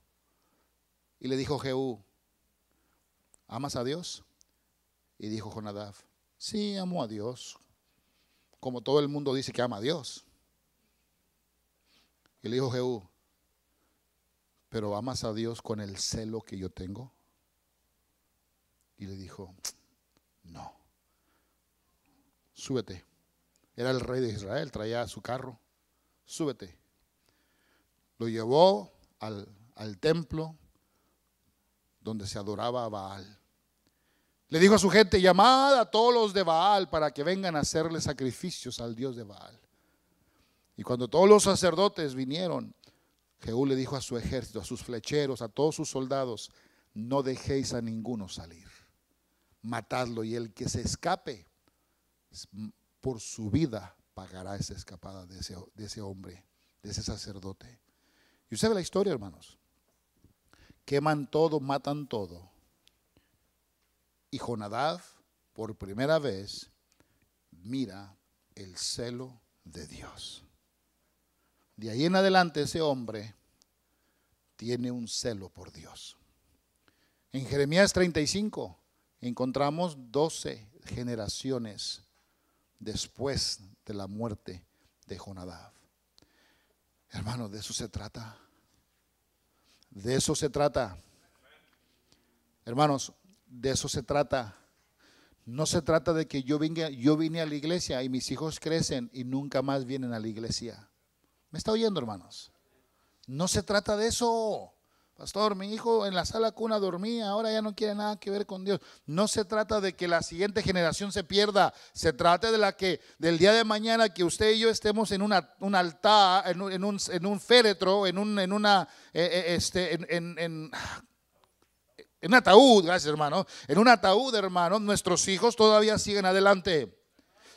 Y le dijo Jehú, ¿amas a Dios? Y dijo Jonadab, sí, amo a Dios, como todo el mundo dice que ama a Dios. Y le dijo Jehú, pero amas a Dios con el celo que yo tengo. Y le dijo, no, súbete. Era el rey de Israel, traía su carro, súbete. Lo llevó al, templo donde se adoraba a Baal. Le dijo a su gente, llamad a todos los de Baal para que vengan a hacerle sacrificios al dios de Baal. Y cuando todos los sacerdotes vinieron Jehú le dijo a su ejército, a sus flecheros, a todos sus soldados, no dejéis a ninguno salir. Matadlo y el que se escape por su vida pagará esa escapada de ese, hombre, de ese sacerdote. Y usted ve la historia, hermanos. Queman todo, matan todo. Y Jonadab, por primera vez, mira el celo de Dios. De ahí en adelante ese hombre tiene un celo por Dios. En Jeremías 35 encontramos 12 generaciones después de la muerte de Jonadab. Hermanos, de eso se trata. De eso se trata. Hermanos, de eso se trata. No se trata de que yo, venga, yo vine a la iglesia y mis hijos crecen y nunca más vienen a la iglesia está oyendo, hermanos? No se trata de eso. Pastor, mi hijo en la sala cuna dormía, ahora ya no quiere nada que ver con Dios. No se trata de que la siguiente generación se pierda, se trata de la que del día de mañana que usted y yo estemos en una, un altar, en un, féretro, en un, en una, eh, eh, este, en, en ataúd, gracias hermano, en un ataúd hermano, nuestros hijos todavía siguen adelante.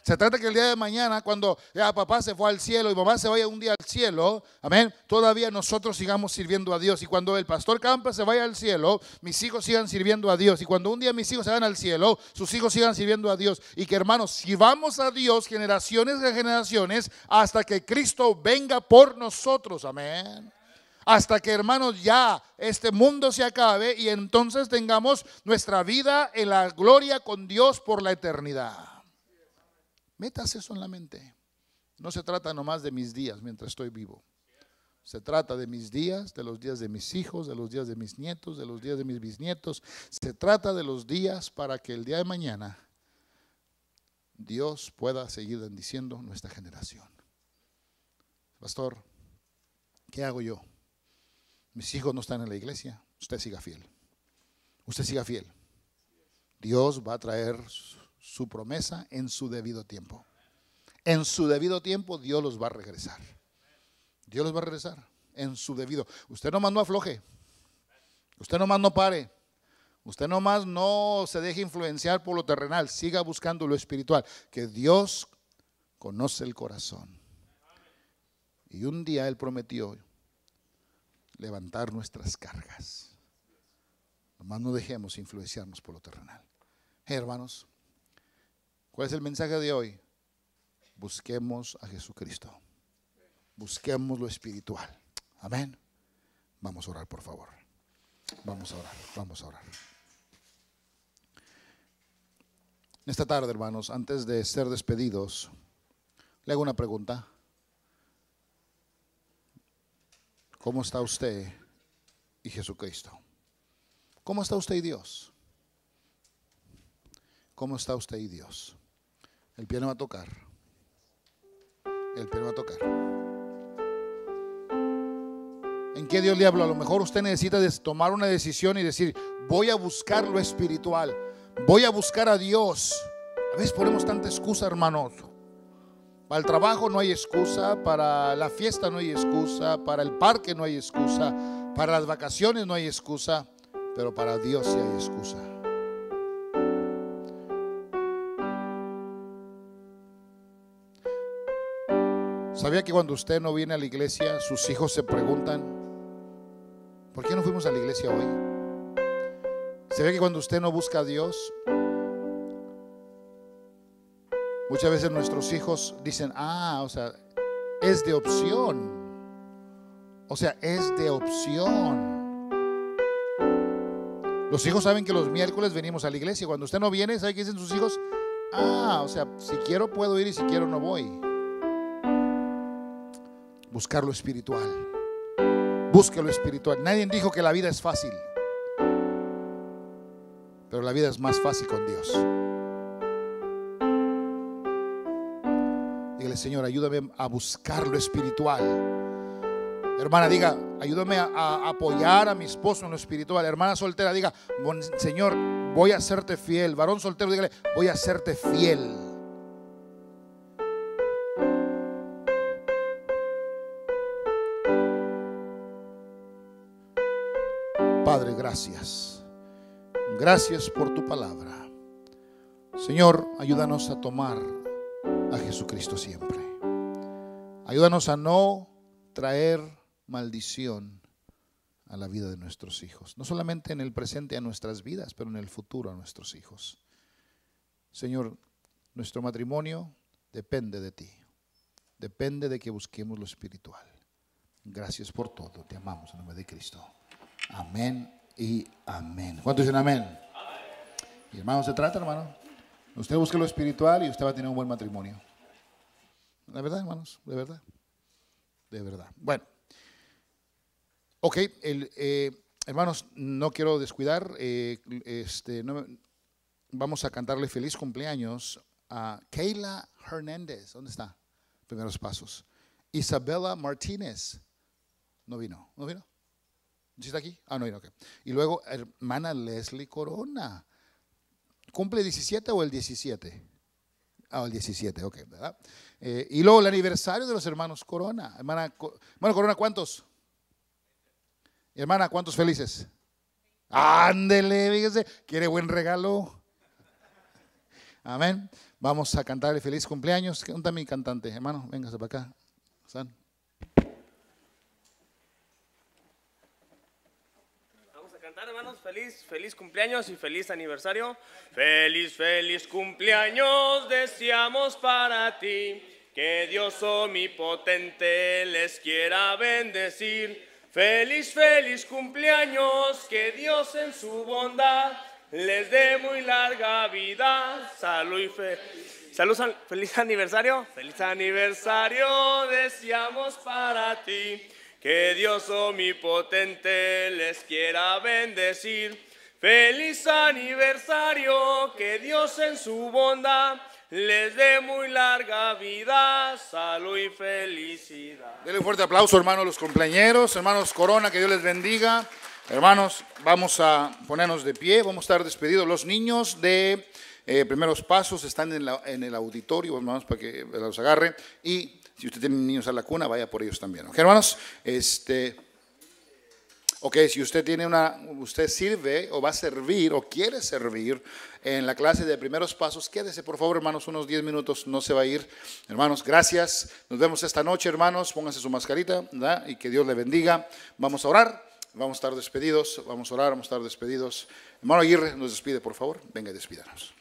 Se trata que el día de mañana, cuando ya ah, papá se fue al cielo y mamá se vaya un día al cielo, amén, todavía nosotros sigamos sirviendo a Dios. Y cuando el pastor Campa se vaya al cielo, mis hijos sigan sirviendo a Dios. Y cuando un día mis hijos se van al cielo, sus hijos sigan sirviendo a Dios. Y que hermanos, si vamos a Dios generaciones de generaciones hasta que Cristo venga por nosotros. Amén hasta que hermanos ya este mundo se acabe y entonces tengamos nuestra vida en la gloria con Dios por la eternidad. Métase eso en la mente. No se trata nomás de mis días mientras estoy vivo. Se trata de mis días, de los días de mis hijos, de los días de mis nietos, de los días de mis bisnietos. Se trata de los días para que el día de mañana Dios pueda seguir bendiciendo nuestra generación. Pastor, ¿qué hago yo? Mis hijos no están en la iglesia. Usted siga fiel. Usted siga fiel. Dios va a traer su promesa en su debido tiempo. En su debido tiempo Dios los va a regresar. Dios los va a regresar en su debido. Usted nomás no afloje. Usted nomás no pare. Usted nomás no se deje influenciar por lo terrenal. Siga buscando lo espiritual. Que Dios conoce el corazón. Y un día Él prometió levantar nuestras cargas. Nomás no dejemos influenciarnos por lo terrenal. hermanos, ¿Cuál es el mensaje de hoy? Busquemos a Jesucristo. Busquemos lo espiritual. Amén. Vamos a orar, por favor. Vamos a orar, vamos a orar. En esta tarde, hermanos, antes de ser despedidos, le hago una pregunta. ¿Cómo está usted y Jesucristo? ¿Cómo está usted y Dios? ¿Cómo está usted y Dios? El piano va a tocar. El piano va a tocar. ¿En qué Dios le habla? A lo mejor usted necesita tomar una decisión y decir, voy a buscar lo espiritual. Voy a buscar a Dios. A veces ponemos tanta excusa, hermano. Para el trabajo no hay excusa, para la fiesta no hay excusa, para el parque no hay excusa, para las vacaciones no hay excusa, pero para Dios sí hay excusa. ¿Sabía que cuando usted no viene a la iglesia, sus hijos se preguntan, ¿por qué no fuimos a la iglesia hoy? ¿Sabía que cuando usted no busca a Dios, muchas veces nuestros hijos dicen, ah, o sea, es de opción. O sea, es de opción. Los hijos saben que los miércoles venimos a la iglesia. Cuando usted no viene, ¿sabe qué dicen sus hijos? Ah, o sea, si quiero puedo ir y si quiero no voy buscar lo espiritual. Busque lo espiritual. Nadie dijo que la vida es fácil, pero la vida es más fácil con Dios. Dígale, Señor, ayúdame a buscar lo espiritual. Hermana, diga, ayúdame a, apoyar a mi esposo en lo espiritual. Hermana soltera, diga, Señor, voy a serte fiel. Varón soltero, dígale, voy a serte fiel. gracias. Gracias por tu palabra. Señor, ayúdanos a tomar a Jesucristo siempre. Ayúdanos a no traer maldición a la vida de nuestros hijos. No solamente en el presente a nuestras vidas, pero en el futuro a nuestros hijos. Señor, nuestro matrimonio depende de ti. Depende de que busquemos lo espiritual. Gracias por todo. Te amamos en nombre de Cristo. Amén y amén. ¿Cuántos dicen amén? amén. Y hermano, se trata, hermano. Usted busque lo espiritual y usted va a tener un buen matrimonio. De verdad, hermanos, de verdad. De verdad. Bueno. Ok, eh, hermanos, no quiero descuidar. Eh, este, vamos a cantarle feliz cumpleaños a Kayla Hernández. ¿Dónde está? Primeros pasos. Isabela Martínez. No vino, no vino. ¿Sí está aquí? Ah, no, no, Y luego, hermana Leslie Corona. ¿Cumple 17 o el 17? Ah, el 17, ok, ¿verdad? Eh, y luego el aniversario de los hermanos Corona. Hermana, Corona, ¿cuántos? Hermana, ¿cuántos felices? Ándele, fíjese, quiere buen regalo. Amén. Vamos a cantar el feliz cumpleaños. ¿Qué mi cantante? Hermano, véngase para acá. ¿San? hermanos. Feliz, feliz cumpleaños y feliz aniversario. Feliz, feliz cumpleaños deseamos para ti. Que Dios omnipotente les quiera bendecir. Feliz, feliz cumpleaños. Que Dios en su bondad les dé muy larga vida. Salud y fe. Salud, feliz aniversario. Feliz aniversario deseamos para ti. Que Dios omnipotente les quiera bendecir. Feliz aniversario, que Dios en su bondad les dé muy larga vida, salud y felicidad. Denle un fuerte aplauso, hermanos los compañeros, hermanos Corona, que Dios les bendiga. Hermanos, vamos a ponernos de pie, vamos a estar despedidos. Los niños de eh, primeros pasos están en, el auditorio, hermanos, para que los agarre. Y si usted tiene niños a la cuna, vaya por ellos también. hermanos? Este, ok, si usted tiene una, usted sirve o va a servir o quiere servir en la clase de primeros pasos, quédese por favor, hermanos, unos 10 minutos, no se va a ir. Hermanos, gracias. Nos vemos esta noche, hermanos. Pónganse su mascarita y que Dios le bendiga. Vamos a orar. Vamos a estar despedidos, vamos a orar, vamos a estar despedidos. Hermano Aguirre nos despide, por favor. Venga y despídanos.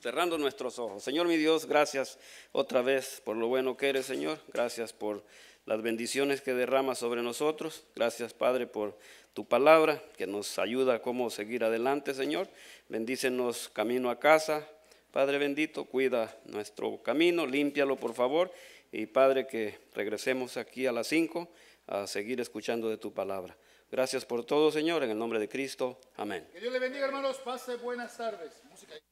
cerrando nuestros ojos. Señor mi Dios, gracias otra vez por lo bueno que eres, Señor. Gracias por las bendiciones que derramas sobre nosotros. Gracias, Padre, por tu palabra que nos ayuda a cómo seguir adelante, Señor. Bendícenos camino a casa. Padre bendito, cuida nuestro camino, límpialo, por favor. Y Padre, que regresemos aquí a las 5 a seguir escuchando de tu palabra. Gracias por todo, Señor, en el nombre de Cristo. Amén. Que Dios le bendiga, hermanos. Pase buenas tardes.